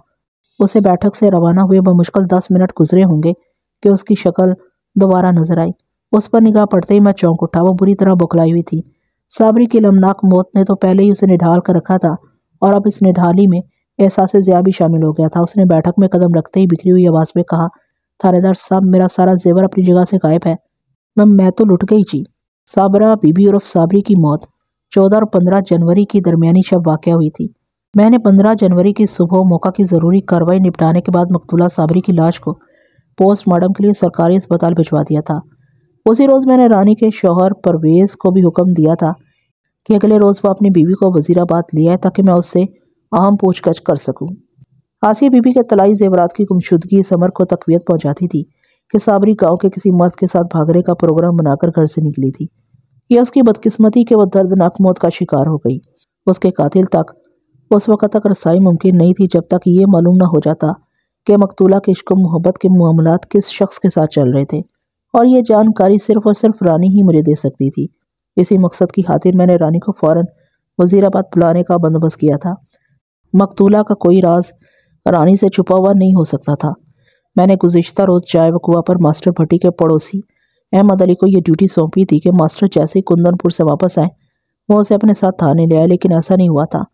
उसे बैठक से रवाना हुए बमुश्किल दस मिनट गुजरे होंगे कि उसकी शक्ल दोबारा नजर आई उस पर निगाह पड़ते ही मैं चौंक उठा वो बुरी तरह बुखलाई हुई थी साबरी की लमनाक मौत ने तो पहले ही उसे निढाल कर रखा था और अब इस निढाली में एहसास ज़िया भी शामिल हो गया था उसने बैठक में कदम रखते ही बिखरी हुई आवाज़ में कहा थानेदार साहब मेरा सारा जेवर अपनी जगह से गायब है मैम मैं तो लुट गई जी साबरा बीबी उर्फ साबरी की मौत चौदह और पंद्रह जनवरी की दरमियानी शब वाक़ हुई थी मैंने पंद्रह जनवरी की सुबह मौका की ज़रूरी कार्रवाई निपटाने के बाद मकतूला साबरी की लाश को पोस्टमार्टम के लिए सरकारी अस्पताल भिजवा दिया था उसी रोज़ मैंने रानी के शोहर परवेज़ को भी हुक्म दिया था कि अगले रोज़ वह अपनी बीवी को वजीराबाद ले आए ताकि मैं उससे अहम पूछगछ कर सकूं। आसिया बीबी के तलाई जेवरात की गुमशुदगी समर को तकवीत पहुंचाती थी कि साबरी गांव के किसी मर्द के साथ भागने का प्रोग्राम बनाकर घर से निकली थी यह उसकी बदकिस्मती के वह दर्दनाक मौत का शिकार हो गई उसके कातिल तक उस वक्त तक रसाई मुमकिन नहीं थी जब तक ये मालूम न हो जाता कि मकतूला के इश्क मोहब्बत के मामला किस शख्स के साथ चल रहे थे और ये जानकारी सिर्फ और सिर्फ रानी ही मुझे दे सकती थी इसी मकसद की खातिर मैंने रानी को फौरन वजीराबाद बुलाने का बंदोबस्त किया था मकतूला का कोई राज रानी से छुपा हुआ नहीं हो सकता था मैंने गुज्त रोज़ चाय वकुआ पर मास्टर भट्टी के पड़ोसी अहमद अली को यह ड्यूटी सौंपी थी कि मास्टर जैसे ही कुंदनपुर से वापस आए वो उसे अपने साथ थाने ले आए लेकिन ऐसा नहीं हुआ था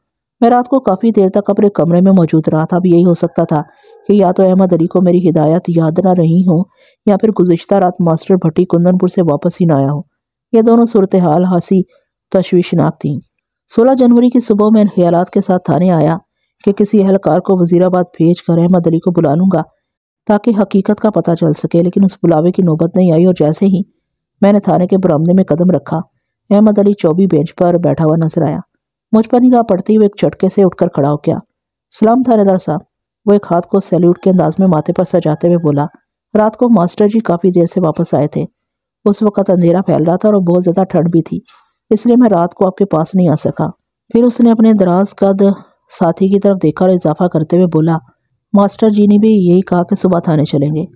मैं रात को काफ़ी देर तक अपने कमरे में मौजूद रहा था अब यही हो सकता था कि या तो अहमद अली को मेरी हिदायत याद ना रही हो या फिर गुज्त रात मास्टर भट्टी कुंदनपुर से वापस ही ना आया हो ये दोनों सूरत हाल हंसी तशवीशनाक थी सोलह जनवरी की सुबह मैं ख्याल के साथ थाने आया कि किसी एहलकार को वजीराबाद भेज कर अहमद अली को बुला लूँगा ताकि हकीकत का पता चल सके लेकिन उस बुलावे की नौबत नहीं आई और जैसे ही मैंने थाने के बरामदे में कदम रखा अहमद अली चौबी बेंच पर बैठा हुआ नजर आया मुझ पर निगाह पड़ती हुए एक चटके से उठकर खड़ा हो गया सलाम थानेदार साहब वो एक हाथ को सैल्यूट के अंदाज में माथे पर सजाते हुए बोला रात को मास्टर जी काफ़ी देर से वापस आए थे उस वक्त अंधेरा फैल रहा था और बहुत ज़्यादा ठंड भी थी इसलिए मैं रात को आपके पास नहीं आ सका फिर उसने अपने दराज कद साथी की तरफ देखा और इजाफा करते हुए बोला मास्टर जी ने भी यही कहा कि सुबह थाने चलेंगे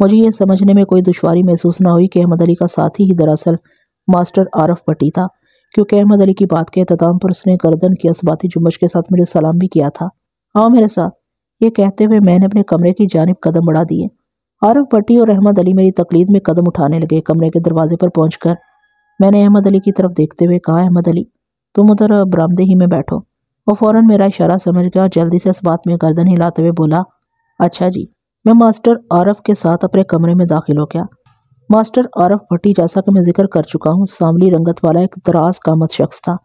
मुझे यह समझने में कोई दुशारी महसूस ना हुई कि अहमद अली का साथी ही दरअसल मास्टर आरफ पट्टी था क्योंकि अहमद अली की बात के अहतमाम पर उसने गर्दन की असबाती जुम्मश के साथ मुझे सलाम भी किया था आओ मेरे साथ ये कहते हुए मैंने अपने कमरे की जानब कदम बढ़ा दिए आरफ भट्टी और अहमद अली मेरी तकलीद में कदम उठाने लगे कमरे के दरवाजे पर पहुँच मैंने अहमद अली की तरफ देखते हुए कहा अहमद अली तुम उधर बरामदे ही में बैठो वो फ़ौरन मेरा इशारा समझ गया और जल्दी से इस बात में गर्दन हिलाते हुए बोला अच्छा जी मैं मास्टर आरफ के साथ अपने कमरे में दाखिल हो गया मास्टर आरफ भट्टी जैसा कि मैं जिक्र कर चुका हूँ सामली रंगत वाला एक दराज कामत शख्स था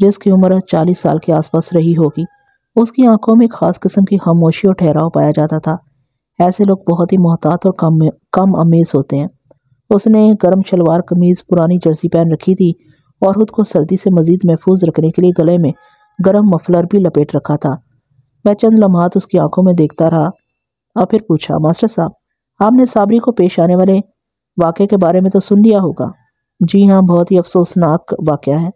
जिसकी उम्र चालीस साल के आसपास रही होगी उसकी आंखों में खास किस्म की खामोशी और ठहराव पाया जाता था ऐसे लोग बहुत ही मोहतात और कम कम अमेज होते हैं उसने गर्म शलवार कमीज़ पुरानी जर्सी पहन रखी थी और खुद को सर्दी से मज़ीद महफूज रखने के लिए गले में गरम मफलर भी लपेट रखा था मैं चंद लम्हात उसकी आंखों में देखता रहा और फिर पूछा मास्टर साहब आपने साबरी को पेश आने वाले वाक़े के बारे में तो सुन लिया होगा जी हाँ बहुत ही अफसोसनाक वाक़ है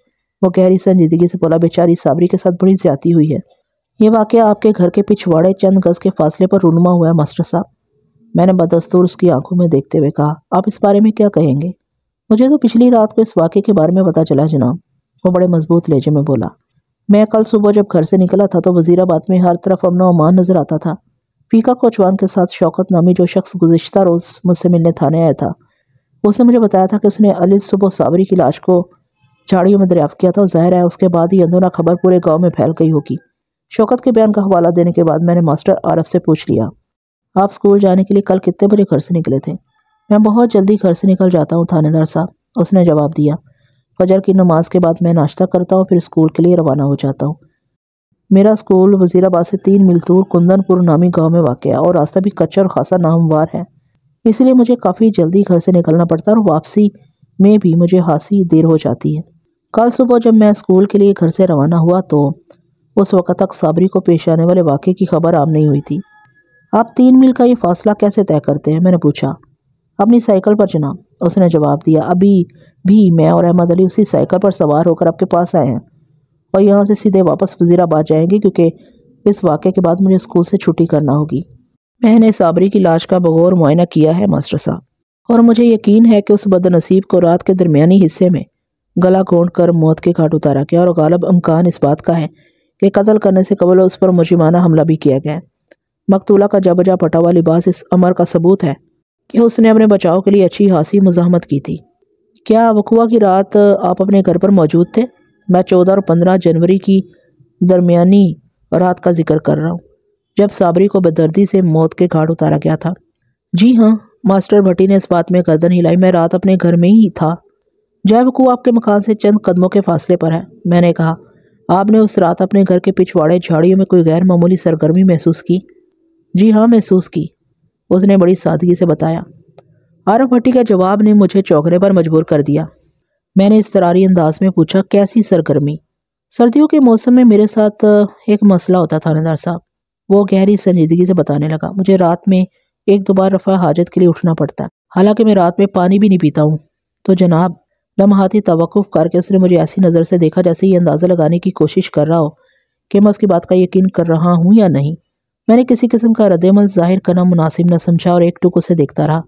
वो गहरी संजीदगी से बोला बेचारी साबरी के साथ बड़ी ज्यादी हुई है ये वाक़ आपके घर के पिछवाड़े चंद गज़ के फासले पर रुनमा हुआ है मास्टर साहब मैंने बदस्तूर उसकी आंखों में देखते हुए कहा आप इस बारे में क्या कहेंगे मुझे तो पिछली रात को इस वाक़े के बारे में पता चला जनाब वो बड़े मजबूत लहजे में बोला मैं कल सुबह जब घर से निकला था तो वजीराबाद में हर तरफ अमन अमान नजर आता था फीका कोचवान के साथ शौकत नामी जो शख्स गुजशत रोज़ मुझसे मिलने थाने आया था उसने मुझे बताया था कि उसने अली सुबह साबरी की लाश को झाड़ियों में दरियाफ्त किया था और जाहिर है उसके बाद ही अंदोना खबर पूरे गाँव में फैल गई होगी शौकत के बयान का हवाला देने के बाद मैंने मास्टर आरफ से पूछ लिया आप स्कूल जाने के लिए कल कितने बजे घर से निकले थे मैं बहुत जल्दी घर से निकल जाता हूँ थानेदार साहब उसने जवाब दिया फजर की नमाज के बाद मैं नाश्ता करता हूँ फिर स्कूल के लिए रवाना हो जाता हूँ मेरा स्कूल वजीराबाद से तीन मील दूर कुंदनपुर नामी गांव में वाक़ है और रास्ता भी कच्चा और खासा नामवार है इसलिए मुझे काफ़ी जल्दी घर से निकलना पड़ता है और वापसी में भी मुझे हाँसी देर हो जाती है कल सुबह जब मैं स्कूल के लिए घर से रवाना हुआ तो उस वक्त तक साबरी को पेश आने वाले वाक़े की खबर आम नहीं हुई थी आप तीन मील का ये फासला कैसे तय करते हैं मैंने पूछा अपनी साइकिल पर जनाब उसने जवाब दिया अभी भी मैं और अहमद अली उसी साइकिल पर सवार होकर आपके पास आए हैं और यहाँ से सीधे वापस वजीराबाद जाएंगे क्योंकि इस वाक़े के बाद मुझे स्कूल से छुट्टी करना होगी मैंने साबरी की लाश का बगौर मुआयना किया है मास्टर साहब और मुझे यकीन है कि उस बदनसीब को रात के दरमियानी हिस्से में गला घोंट कर मौत के घाट उतारा गया और गालब अमकान इस बात का है कि कत्ल करने से कबल उस पर मुजिमाना हमला भी किया गया मकतूला का जबजा पटा हुआ लिबास इस अमर का सबूत है कि उसने अपने बचाव के लिए अच्छी खासी मजामत की थी क्या वकुआ की रात आप अपने घर पर मौजूद थे मैं चौदह और पंद्रह जनवरी की दरमियानी रात का जिक्र कर रहा हूँ जब साबरी को बदर्दी से मौत के घाट उतारा गया था जी हाँ मास्टर भट्टी ने इस बात में गर्दन हिलाई मैं रात अपने घर में ही था जयवकू आपके मकान से चंद कदमों के फासले पर है मैंने कहा आपने उस रात अपने घर के पिछवाड़े झाड़ियों में कोई गैर मामूली सरगर्मी महसूस की जी हाँ महसूस की उसने बड़ी सादगी से बताया आरफ भट्टी के जवाब ने मुझे चौंकने पर मजबूर कर दिया मैंने इस तरारी अंदाज में पूछा कैसी सरगर्मी सर्दियों के मौसम में मेरे साथ एक मसला होता थानेदार साहब वो गहरी संजीदगी से बताने लगा मुझे रात में एक दो बार रफा हाजत के लिए उठना पड़ता है हालांकि मैं रात में पानी भी नहीं पीता हूँ तो जनाब लम्हाती तवक़ करके उसने मुझे ऐसी नज़र से देखा जैसे ये अंदाज़ा लगाने की कोशिश कर रहा हो कि मैं उसकी बात का यकीन कर रहा हूँ या नहीं मैंने किसी किस्म का रद्दमल जाहिर करना मुनासिब न समझा और एक टुक उसे देखता रहा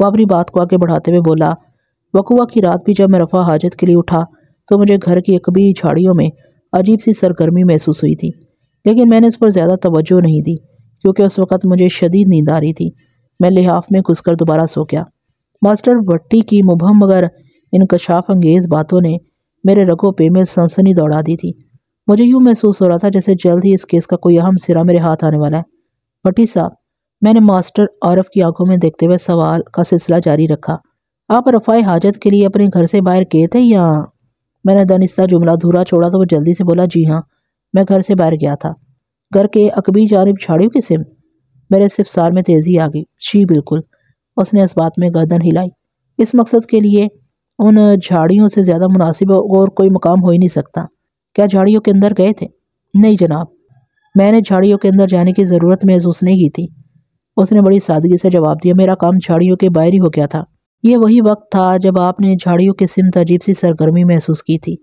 वह अपनी बात को आगे बढ़ाते हुए बोला वकुआ की रात भी जब मैं रफा हाजत के लिए उठा तो मुझे घर की एक भी झाड़ियों में अजीब सी सरगर्मी महसूस हुई थी लेकिन मैंने उस पर ज़्यादा तवज्जो नहीं दी क्योंकि उस वक़्त मुझे शदीद नींद आ रही थी मैं लिहाफ में घुसकर दोबारा सो गया मास्टर भट्टी की मुबहम मगर इनकशाफ अंगेज़ बातों ने मेरे रगों पे में सनसनी दौड़ा दी थी मुझे यूँ महसूस हो रहा था जैसे जल्द ही इस केस का कोई अहम सिरा मेरे हाथ आने वाला है भट्टी साहब मैंने मास्टर आरफ की आंखों में देखते हुए सवाल का सिलसिला जारी रखा आप रफाए हाजत के लिए अपने घर से बाहर गए थे या मैंने दनिस्ता जुमला धूरा छोड़ा तो वो जल्दी से बोला जी हाँ मैं घर से बाहर गया था घर के अकबी जानब झाड़ियों की सिम मेरे सिफसार में तेज़ी आ गई जी बिल्कुल उसने इस बात में गर्दन हिलाई इस मकसद के लिए उन झाड़ियों से ज़्यादा मुनासिब और कोई मकाम हो ही नहीं सकता क्या झाड़ियों के अंदर गए थे नहीं जनाब मैंने झाड़ियों के अंदर जाने की ज़रूरत महसूस नहीं की थी उसने बड़ी सादगी से जवाब दिया मेरा काम झाड़ियों के बाहर ही हो गया था ये वही वक्त था जब आपने झाड़ियों की सिमत अजीब सी सरगर्मी महसूस की थी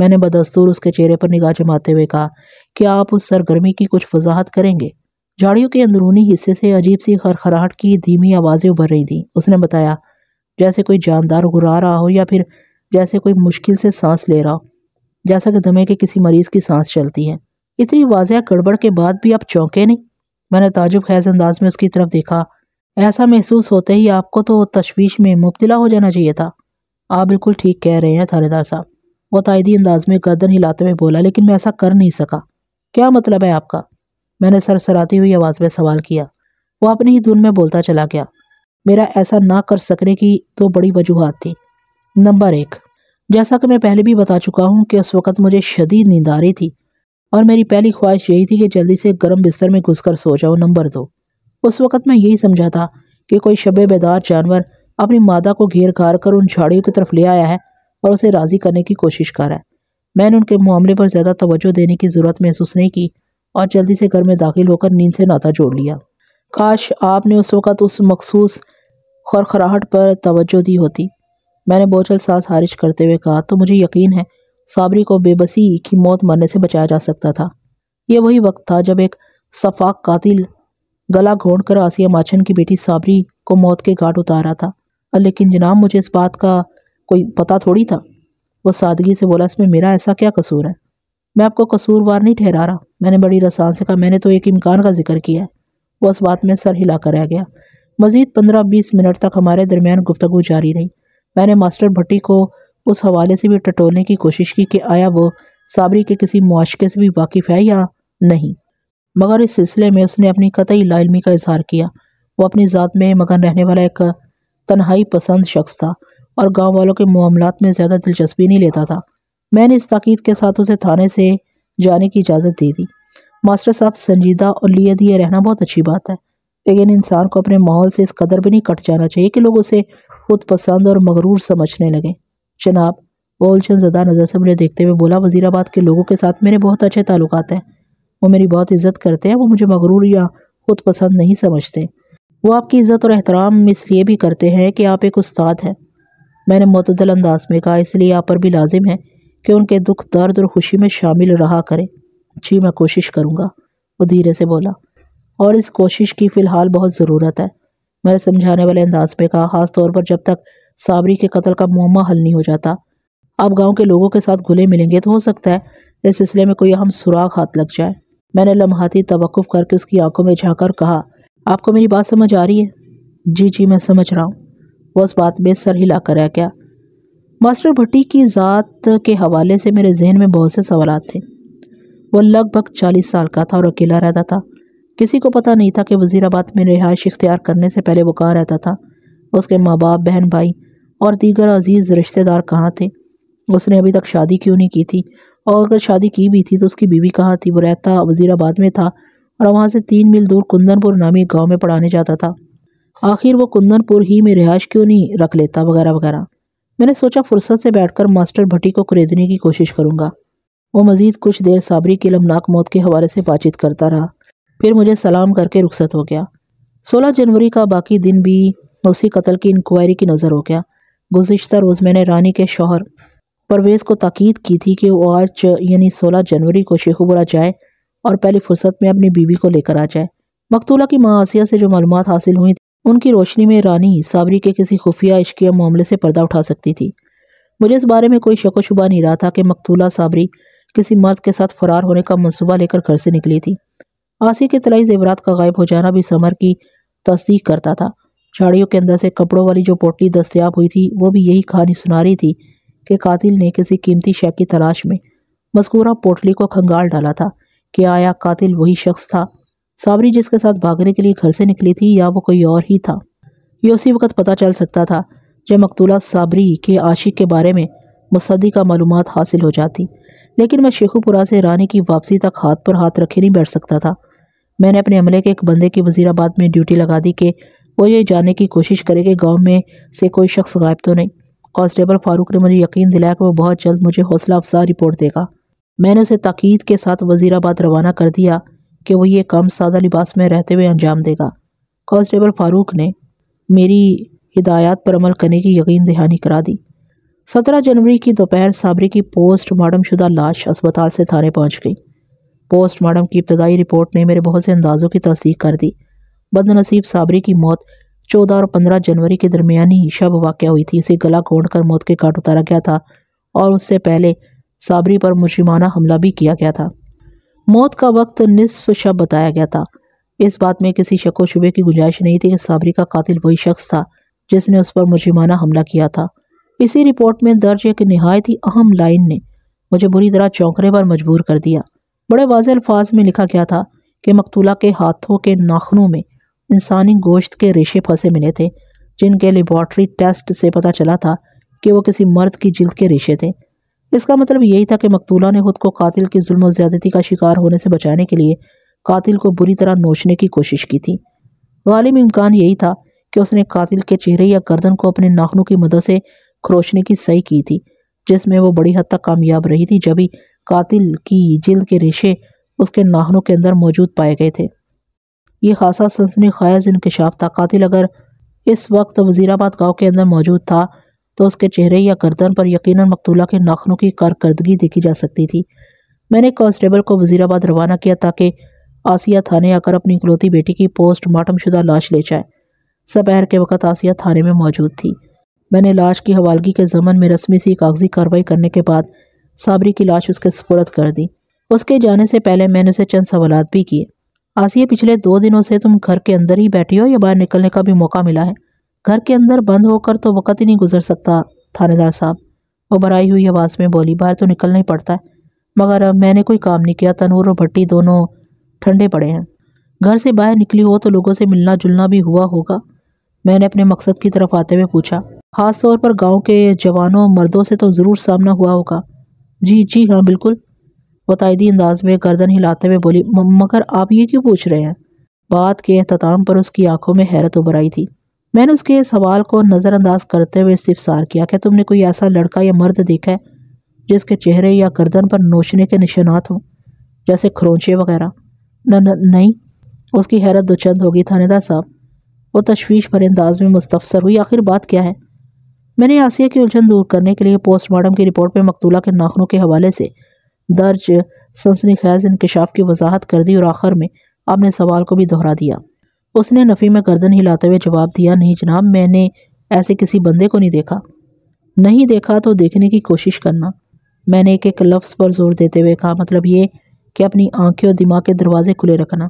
मैंने बदस्तूर उसके चेहरे पर निगाह जमाते हुए कहा कि आप उस सरगर्मी की कुछ वजाहत करेंगे झाड़ियों के अंदरूनी हिस्से से अजीब सी खरखराहट की धीमी आवाज़ें उभर रही थी उसने बताया जैसे कोई जानदार घुरा रहा हो या फिर जैसे कोई मुश्किल से सांस ले रहा हो जैसा कि दमे के किसी मरीज की सांस चलती है इतनी वाजिया गड़बड़ के बाद भी आप चौंके नहीं मैंने ताजुब खैज अंदाज में उसकी तरफ देखा ऐसा महसूस होते ही आपको तो तशवीश में मुबतला हो जाना चाहिए था आप बिल्कुल ठीक कह रहे हैं थानेदार साहब वो तायदी अंदाज में गर्दन हिलाते हुए बोला लेकिन मैं ऐसा कर नहीं सका क्या मतलब है आपका मैंने सर सराती हुई आवाज़ में सवाल किया वो अपने ही धुन में बोलता चला गया मेरा ऐसा ना कर सकने की दो बड़ी वजूहत थी नंबर एक जैसा कि मैं पहले भी बता चुका हूँ कि उस वक़्त मुझे शदीद नींद आ रही थी और मेरी पहली ख्वाहिश यही थी कि जल्दी से गर्म बिस्तर में घुसकर सो जाओ नंबर दो उस वक़्त मैं यही समझा था कि कोई शब बेदार जानवर अपनी मादा को घेर घार कर उन झाड़ियों की तरफ ले आया है और उसे राज़ी करने की कोशिश कर रहा है मैंने उनके मामले पर ज़्यादा तवज्जो देने की ज़रूरत महसूस नहीं की और जल्दी से घर में दाखिल होकर नींद से नाता जोड़ लिया काश आपने उस वक़्त उस मखसूस खरखराहट पर तवज्जो दी होती मैंने बोझल सांस हारिश करते हुए कहा तो मुझे यकीन है साबरी को बेबसी की मौत मरने से बचाया जा सकता था यह वही वक्त था जब एक सफाक कातिल गला घोंट कर आसिया माछन की बेटी साबरी को मौत के घाट रहा था लेकिन जनाब मुझे इस बात का कोई पता थोड़ी था वो सादगी से बोला इसमें मेरा ऐसा क्या कसूर है मैं आपको कसूरवार नहीं ठहरा रहा मैंने बड़ी रसान से कहा मैंने तो एक इम्कान का जिक्र किया वो उस बात में सर हिला कर रह गया मजीद पंद्रह बीस मिनट तक हमारे दरमियान गुफ्तगु जारी रही मैंने मास्टर भट्टी को उस हवाले से भी टटोलने की कोशिश की कि आया वो साबरी के किसी मुआशके से भी वाकिफ है या नहीं मगर इस सिलसिले में उसने अपनी कतई लाइलमी का इजहार किया वो अपनी ज़ात में मगन रहने वाला एक तन्हाई पसंद शख्स था और गांव वालों के मामला में ज़्यादा दिलचस्पी नहीं लेता था मैंने इस ताक़ीद के साथ उसे थाने से जाने की इजाज़त दे दी मास्टर साहब संजीदा और लिए दिए रहना बहुत अच्छी बात है लेकिन इंसान को अपने माहौल से इस कदर भी नहीं कट जाना चाहिए कि लोग उसे खुद पसंद और मगरूर समझने लगें शनाब बोलशन ज़दा नज़र से मुझे देखते हुए बोला वजीराबाद के लोगों के साथ मेरे बहुत अच्छे ताल्लुक हैं वो मेरी बहुत इज्जत करते हैं वो मुझे मगरूर या खुद पसंद नहीं समझते वो आपकी इज़्ज़त और एहतराम इसलिए भी करते हैं कि आप एक उस्ताद हैं मैंने मतदल अंदाज में कहा इसलिए आप पर भी लाजिम है कि उनके दुख दर्द और खुशी में शामिल रहा करें जी मैं कोशिश करूँगा वो धीरे से बोला और इस कोशिश की फ़िलहाल बहुत ज़रूरत है मैंने समझाने वाले अंदाज में कहा ख़ास तौर पर जब तक साबरी के कत्ल का मुहमा हल नहीं हो जाता आप गांव के लोगों के साथ घुले मिलेंगे तो हो सकता है इस सिलसिले में कोई अहम सुराख हाथ लग जाए मैंने लम्हाती तवक़ करके उसकी आंखों में झाँकर कहा आपको मेरी बात समझ आ रही है जी जी मैं समझ रहा हूँ वह उस बात में सर हिला कर रह गया मास्टर भट्टी की ज़ात के हवाले से मेरे जहन में बहुत से सवाल थे वह लगभग चालीस साल का था और अकेला रहता था किसी को पता नहीं था कि वजीराबाद में रिहाइश इख्तियार करने से पहले वो कहाँ रहता था उसके माँ बाप बहन भाई और दीगर अजीज़ रिश्तेदार कहाँ थे उसने अभी तक शादी क्यों नहीं की थी और अगर शादी की भी थी तो उसकी बीवी कहाँ थी वो रहता वजीराबाद में था और वहाँ से तीन मील दूर कुंदनपुर नामी गांव में पढ़ाने जाता था आखिर वो कुंदनपुर ही में रिहाइश क्यों नहीं रख लेता वगैरह वगैरह मैंने सोचा फुर्सत से बैठकर मास्टर भट्टी को खरीदने की कोशिश करूँगा वो मज़ीद कुछ देर साबरी की लमनाक मौत के हवाले से बातचीत करता रहा फिर मुझे सलाम करके रुखसत हो गया सोलह जनवरी का बाकी दिन भी उसी कत्ल की इंक्वायरी की नज़र हो गया गुज्त रोज़ मैंने रानी के शोहर परवेज़ को ताक़द की थी कि वो आज यानी सोलह जनवरी को शेखुपुरा जाए और पहली फुर्सत में अपनी बीवी को लेकर आ जाए मकतूला की माँ आसिया से जो मालूम हासिल हुई थी उनकी रोशनी में रानी साबरी के किसी खुफिया इश्किया मामले से पर्दा उठा सकती थी मुझे इस बारे में कोई शक शुबा नहीं रहा था कि मकतूला साबरी किसी मर्द के साथ फरार होने का मनसूबा लेकर घर से निकली थी आसिया के तलाई जेवरात का गायब हो जाना भी समर की तस्दीक करता था झाड़ियों के अंदर से कपड़ों वाली जो पोटली दस्तियाब हुई थी वो भी यही कहानी सुना रही थी कि कातिल ने किसी कीमती शय की तलाश में मस्कूरा पोटली को खंगाल डाला था कि आया कातिल वही शख्स था साबरी जिसके साथ भागने के लिए घर से निकली थी या वो कोई और ही था ये उसी वक्त पता चल सकता था जब मकतूला साबरी के आशिक के बारे में मुसदी का मालूम हासिल हो जाती लेकिन मैं शेखुपुरा से रानी की वापसी तक हाथ पर हाथ रखे नहीं बैठ सकता था मैंने अपने अमले के एक बंदे की वजीराबाद में ड्यूटी लगा दी कि वो ये जानने की कोशिश करे कि गाँव में से कोई शख्स गायब तो नहीं कॉन्स्टेबल फारूक ने मुझे यकीन दिलाया कि वो बहुत जल्द मुझे हौसला अफजा रिपोर्ट देगा मैंने उसे तकीद के साथ वजीराबाद रवाना कर दिया कि वो ये काम सादा लिबास में रहते हुए अंजाम देगा कॉन्स्टेबल फारूक ने मेरी हिदायत पर अमल करने की यकीन दहानी करा दी सत्रह जनवरी की दोपहर साबरी की पोस्टमार्टम शुदा लाश अस्पताल से थाने पहुँच गई पोस्टमार्टम की इब्तदाई रिपोर्ट ने मेरे बहुत से अंदाज़ों की तस्दीक कर दी बद नसीब साबरी की मौत चौदह और पंद्रह जनवरी के दरमियान ही शब वाक़ हुई थी उसे गला घोट कर मौत के काट उतारा गया था और उससे पहले साबरी पर मुजरिमाना हमला भी किया गया था मौत का वक्त निसफ शब बताया गया था इस बात में किसी शक व शुबे की गुंजाइश नहीं थी कि साबरी का कातिल वही शख्स था जिसने उस पर मुजरिमाना हमला किया था इसी रिपोर्ट में दर्ज एक नहायत ही अहम लाइन ने मुझे बुरी तरह चौंकने पर मजबूर कर दिया बड़े वाज अल्फाज में लिखा गया था कि मकतूला के हाथों के नाखनों में इंसानी गोश्त के रेशे फंसे मिले थे जिनके लेबॉर्ट्री टेस्ट से पता चला था कि वो किसी मर्द की जिल्द के रेशे थे इसका मतलब यही था कि मकतूला ने खुद को कातिल की जुल्म ज़्यादती का शिकार होने से बचाने के लिए कातिल को बुरी तरह नोचने की कोशिश की थी गालिब इम्कान यही था कि उसने कातिल के चेहरे या गर्दन को अपने नाखनों की मदद से खरोचने की सही की थी जिसमें वो बड़ी हद तक कामयाब रही थी जब ही कातिल की जिल्द के रेशे उसके नाखनों के अंदर मौजूद पाए गए थे ये खासा सनसनी खैज इनकशाफ था कातिल अगर इस वक्त वजीराबाद गांव के अंदर मौजूद था तो उसके चेहरे या गर्दन पर यकीनन मकतूला के नाखनों की कारकर्दगी देखी जा सकती थी मैंने कांस्टेबल को वजीराबाद रवाना किया ताकि आसिया थाने आकर अपनी इकलौती बेटी की पोस्टमार्टम शुदा लाश ले जाए सपहर के वक्त आसिया थाने में मौजूद थी मैंने लाश की हवालगी के जमन में रस्मी सी कागजी कार्रवाई करने के बाद साबरी की लाश उसके सपुरद कर दी उसके जाने से पहले मैंने उसे चंद सवाल भी किए आसिया पिछले दो दिनों से तुम घर के अंदर ही बैठी हो या बाहर निकलने का भी मौका मिला है घर के अंदर बंद होकर तो वक़्त ही नहीं गुजर सकता थानेदार साहब उभराई हुई आवाज़ में बोली बाहर तो निकलना ही पड़ता है मगर मैंने कोई काम नहीं किया तनूर और भट्टी दोनों ठंडे पड़े हैं घर से बाहर निकली हो तो लोगों से मिलना जुलना भी हुआ होगा मैंने अपने मकसद की तरफ आते हुए पूछा ख़ास तौर पर गाँव के जवानों मर्दों से तो ज़रूर सामना हुआ होगा जी जी हाँ बिल्कुल वतायदी अंदाज में गर्दन हिलाते हुए बोली मगर आप ये क्यों पूछ रहे हैं बात के अहतमाम पर उसकी आंखों में हैरत उभर आई थी मैंने उसके सवाल को नज़रअंदाज करते हुए इस्तफसार किया क्या तुमने कोई ऐसा लड़का या मर्द देखा है जिसके चेहरे या गर्दन पर नोचने के निशानात हों जैसे खरोंचे वगैरह न नहीं उसकी हैरत दुचंद होगी थानेदार साहब वो तशवीश भरे अंदाज में मुस्तफसर हुई आखिर बात क्या है मैंने आसिया की उलझन दूर करने के लिए पोस्टमार्टम की रिपोर्ट में मकतूला के नाखनों के हवाले से दर्ज सनसनी खैज इनकशाफ की वजाहत कर दी और आखिर में आपने सवाल को भी दोहरा दिया उसने नफ़ी में गर्दन हिलाते हुए जवाब दिया नहीं जनाब मैंने ऐसे किसी बंदे को नहीं देखा नहीं देखा तो देखने की कोशिश करना मैंने एक एक लफ्ज़ पर जोर देते हुए कहा मतलब ये कि अपनी आंखें और दिमाग के दरवाजे खुले रखना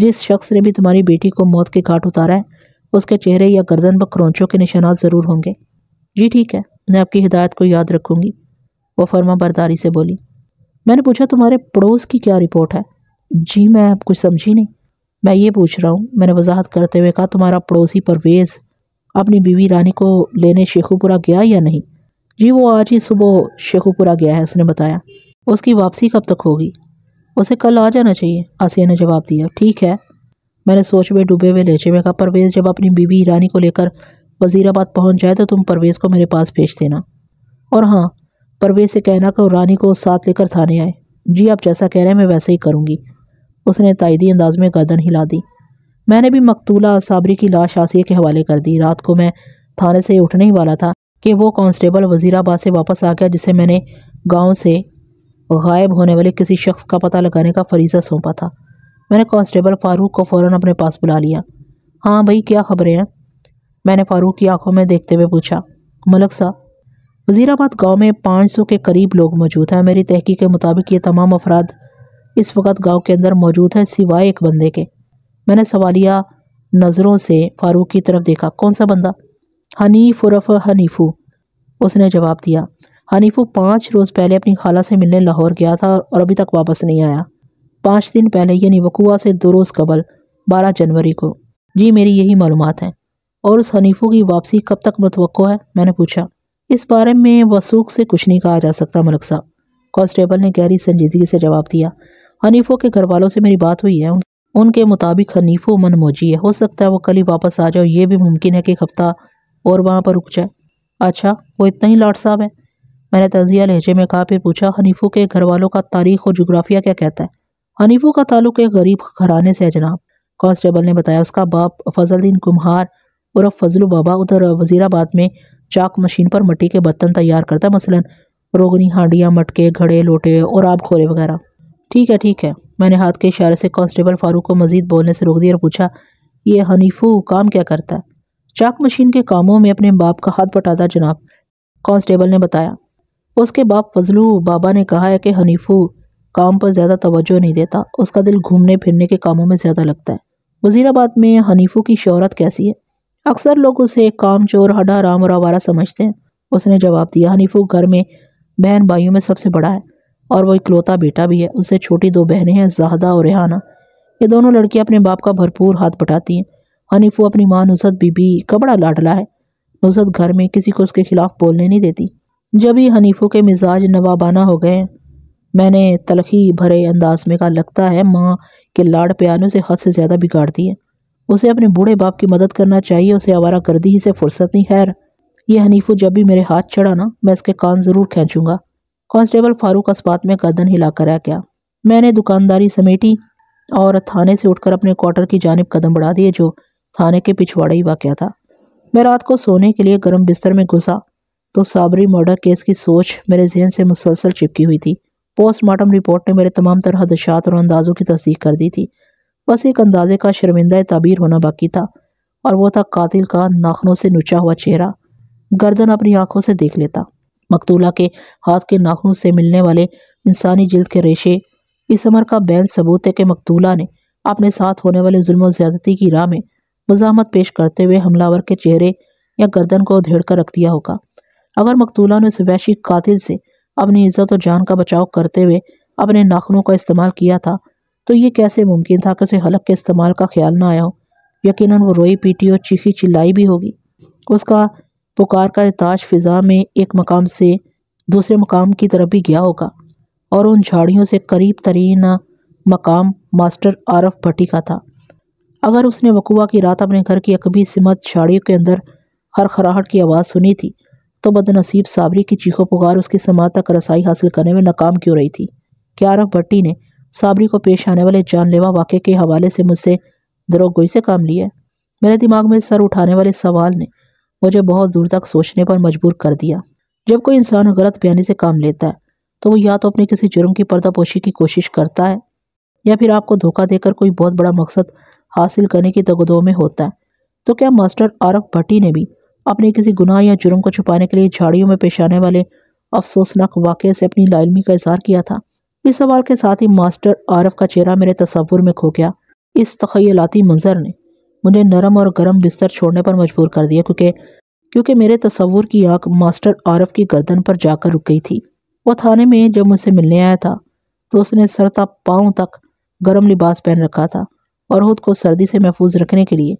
जिस शख्स ने भी तुम्हारी बेटी को मौत के घाट उतारा है उसके चेहरे या गर्दन पर क्रोंचों के निशाना ज़रूर होंगे जी ठीक है मैं आपकी हिदायत को याद रखूँगी वो फर्मा बरदारी से बोली मैंने पूछा तुम्हारे पड़ोस की क्या रिपोर्ट है जी मैं आप कुछ समझी नहीं मैं ये पूछ रहा हूँ मैंने वजाहत करते हुए कहा तुम्हारा पड़ोसी परवेज़ अपनी बीवी रानी को लेने शेखुपुरा गया या नहीं जी वो आज ही सुबह शेखुपुरा गया है उसने बताया उसकी वापसी कब तक होगी उसे कल आ जाना चाहिए आसिया ने जवाब दिया ठीक है मैंने सोच में डूबे हुए लेचे में कहा परवेज़ जब अपनी बीवी रानी को लेकर वजीराबाद पहुंच जाए तो तुम परवेज़ को मेरे पास भेज देना और हाँ परवेज से कहना कि रानी को साथ लेकर थाने आए जी आप जैसा कह रहे हैं मैं वैसे ही करूँगी उसने तायदी अंदाज में गर्दन हिला दी मैंने भी मकतूला साबरी की लाश आसिया के हवाले कर दी रात को मैं थाने से उठने ही वाला था कि वो कांस्टेबल वजीराबाद से वापस आ गया जिसे मैंने गांव से गायब होने वाले किसी शख्स का पता लगाने का फरीजा सौंपा था मैंने कांस्टेबल फ़ारूक को फ़ौर अपने पास बुला लिया हाँ भाई क्या खबरें हैं मैंने फ़ारूक की आंखों में देखते हुए पूछा मलक साहब वजीराबाद गांव में 500 के करीब लोग मौजूद हैं मेरी तहकीक के मुताबिक ये तमाम अफराद इस वक्त गांव के अंदर मौजूद हैं सिवाय एक बंदे के मैंने सवालिया नज़रों से फारूक की तरफ देखा कौन सा बंदा हनीफ उर्फ हनीफू उसने जवाब दिया हनीफू पाँच रोज़ पहले अपनी खाला से मिलने लाहौर गया था और अभी तक वापस नहीं आया पाँच दिन पहले यानी वकुआ से दो रोज़ कबल बारह जनवरी को जी मेरी यही मालूम है और उस हनीफू की वापसी कब तक मतवक़ है मैंने पूछा इस बारे में वसूख से कुछ नहीं कहा जा सकता मलक साहब कॉन्स्टेबल ने गहरी संजीदगी से जवाब दिया हनीफो के घर वालों से मेरी बात हुई है उनके मुताबिक हनीफो मन मोजी है हो सकता है वो कल ही वापस आ जाओ ये भी मुमकिन है कि एक हफ्ता और वहाँ पर रुक जाए अच्छा वो इतना ही लाट साहब है मैंने तजिया लहजे में कहा फिर पूछा हनीफो के घर वालों का तारीख और जोग्राफिया क्या कहता है हनीफो का ताल्लुक एक गरीब घराने से है जनाब कॉन्स्टेबल ने बताया उसका बाप फजल दिन कुम्हार उर्फ फजलू बाबा उधर वजीराबाद में चाक मशीन पर मट्टी के बर्तन तैयार करता है मसलन रोगनी हांडियाँ मटके घड़े लोटे और आब खोरे वगैरह ठीक है ठीक है मैंने हाथ के इशारे से कांस्टेबल फारूक को मजीद बोलने से रोक दिया और पूछा ये हनीफू काम क्या करता है चाक मशीन के कामों में अपने बाप का हाथ बटाता जनाब कांस्टेबल ने बताया उसके बाप फजलू बाबा ने कहा है कि हनीफू काम पर ज़्यादा तवज्जो नहीं देता उसका दिल घूमने फिरने के कामों में ज़्यादा लगता है वजीराबाद में हनीफू की शहरत कैसी है अक्सर लोग उसे काम चोर हडा राम और आवारा समझते हैं उसने जवाब दिया हनीफू घर में बहन भाइयों में सबसे बड़ा है और वो इकलौता बेटा भी है उससे छोटी दो बहनें हैं जहादा और रेहाना ये दोनों लड़कियाँ अपने बाप का भरपूर हाथ बटाती हैं हनीफू अपनी माँ नुसरत बीबी का बड़ा लाडला है नुसरत घर में किसी को उसके खिलाफ बोलने नहीं देती जब ही हनीफू के मिजाज नवाबाना हो गए मैंने तलखी भरे अंदाज में कहा लगता है माँ के लाड़ प्यारों से हद से ज़्यादा बिगाड़ती है उसे अपने बूढ़े बाप की मदद करना चाहिए उसे आवारा कर दी इसे फुर्सत नहीं खैर ये हनीफू जब भी मेरे हाथ चढ़ा ना मैं इसके कान ज़रूर खींचूंगा कांस्टेबल फारूक अस्पात में गर्दन हिलाकर आ गया मैंने दुकानदारी समेटी और थाने से उठकर अपने क्वार्टर की जानब कदम बढ़ा दिए जो थाने के पिछवाड़े ही वाक़ था मैं रात को सोने के लिए गर्म बिस्तर में घुसा तो साबरी मर्डर केस की सोच मेरे जहन से मुसलसल चिपकी हुई थी पोस्टमार्टम रिपोर्ट ने मेरे तमाम तरह दशात और अंदाज़ों की तस्दीक कर दी थी बस एक अंदाजे का शर्मिंदा तबीर होना बाकी था और वह था कातिल का नाखनों से नुचा हुआ चेहरा गर्दन अपनी आंखों से देख लेता मकतूला के हाथ के नाखनों से मिलने वाले इंसानी जल्द के रेशे इस अमर का बैन सबूत है कि मकतूला ने अपने साथ होने वाले जुल्म ज्यादती की राह में मजामत पेश करते हुए हमलावर के चेहरे या गर्दन को उधेड़ कर रख दिया होगा अगर मकतूला ने उस वैशी कातिल से अपनी इज्जत और जान का बचाव करते हुए अपने नाखनों का इस्तेमाल किया था तो ये कैसे मुमकिन था कि उसे हलक के इस्तेमाल का ख्याल ना आया हो यकीन वो रोई पीटी और चीखी चिल्लाई भी होगी उसका पुकार का ताज फिज़ा में एक मकाम से दूसरे मकाम की तरफ भी गया होगा और उन झाड़ियों से करीब तरीन मकाम मास्टर आरफ भट्टी का था अगर उसने वकुआ की रात अपने घर की अकबी सिमत झाड़ियों के अंदर हरखराहट की आवाज़ सुनी थी तो बदनसीब साबरी की चीखों पुकार उसकी समात तक रसाई हासिल करने में नाकाम क्यों रही थी क्या आरफ भट्टी ने साबरी को पेश आने वाले जानलेवा वाक़े के हवाले से मुझसे दरोगोई से काम लिया मेरे दिमाग में सर उठाने वाले सवाल ने मुझे बहुत दूर तक सोचने पर मजबूर कर दिया जब कोई इंसान गलत बयानी से काम लेता है तो वो या तो अपने किसी जुर्म की पर्दापोशी की कोशिश करता है या फिर आपको धोखा देकर कोई बहुत बड़ा मकसद हासिल करने की तगदो में होता है तो क्या मास्टर आरफ भट्टी ने भी अपने किसी गुनाह या जुर्म को छुपाने के लिए झाड़ियों में पेश आने वाले अफसोसनाक वाक़े से अपनी लालमी का इजहार किया था इस सवाल के साथ ही मास्टर आरफ का चेहरा मेरे तस्वुर में खो गया इस तखयलाती मंजर ने मुझे नरम और गर्म बिस्तर छोड़ने पर मजबूर कर दिया क्योंकि क्योंकि मेरे तस्वुर की आंख मास्टर आरफ की गर्दन पर जाकर रुक गई थी वह थाने में जब मुझसे मिलने आया था तो उसने सरता पाँव तक गर्म लिबास पहन रखा था और खुद को सर्दी से महफूज रखने के लिए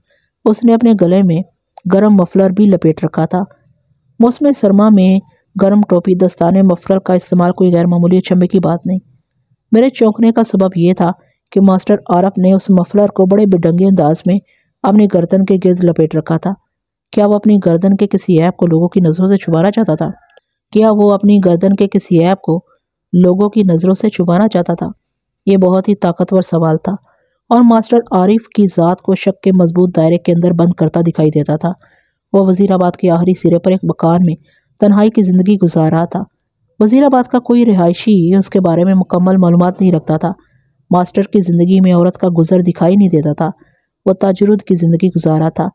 उसने अपने गले में गर्म मफलर भी लपेट रखा था मौसम सरमा में गर्म टोपी दस्ताने मफलर का इस्तेमाल कोई गैर मामूली की बात नहीं मेरे चौंकने का सबब यह था कि मास्टर आरफ ने उस मफलर को बड़े बेडंगे अंदाज में अपनी गर्दन के गिर्द लपेट रखा था क्या वो अपनी गर्दन के किसी ऐप को लोगों की नज़रों से छुपाना चाहता था क्या वो अपनी गर्दन के किसी ऐप को लोगों की नज़रों से छुपाना चाहता था ये बहुत ही ताकतवर सवाल था और मास्टर आरिफ की ज़ात को शक के मजबूत दायरे के अंदर बंद करता दिखाई देता था वह वजीराबाद के आखिरी सिरे पर एक मकान में तन्हाई की ज़िंदगी गुजार रहा था वज़ीराबाद का कोई रिहायशी उसके बारे में मुकम्मल मालूम नहीं रखता था मास्टर की ज़िंदगी में औरत का गुजर दिखाई नहीं देता था वह ताजरुद की ज़िंदगी गुजारा था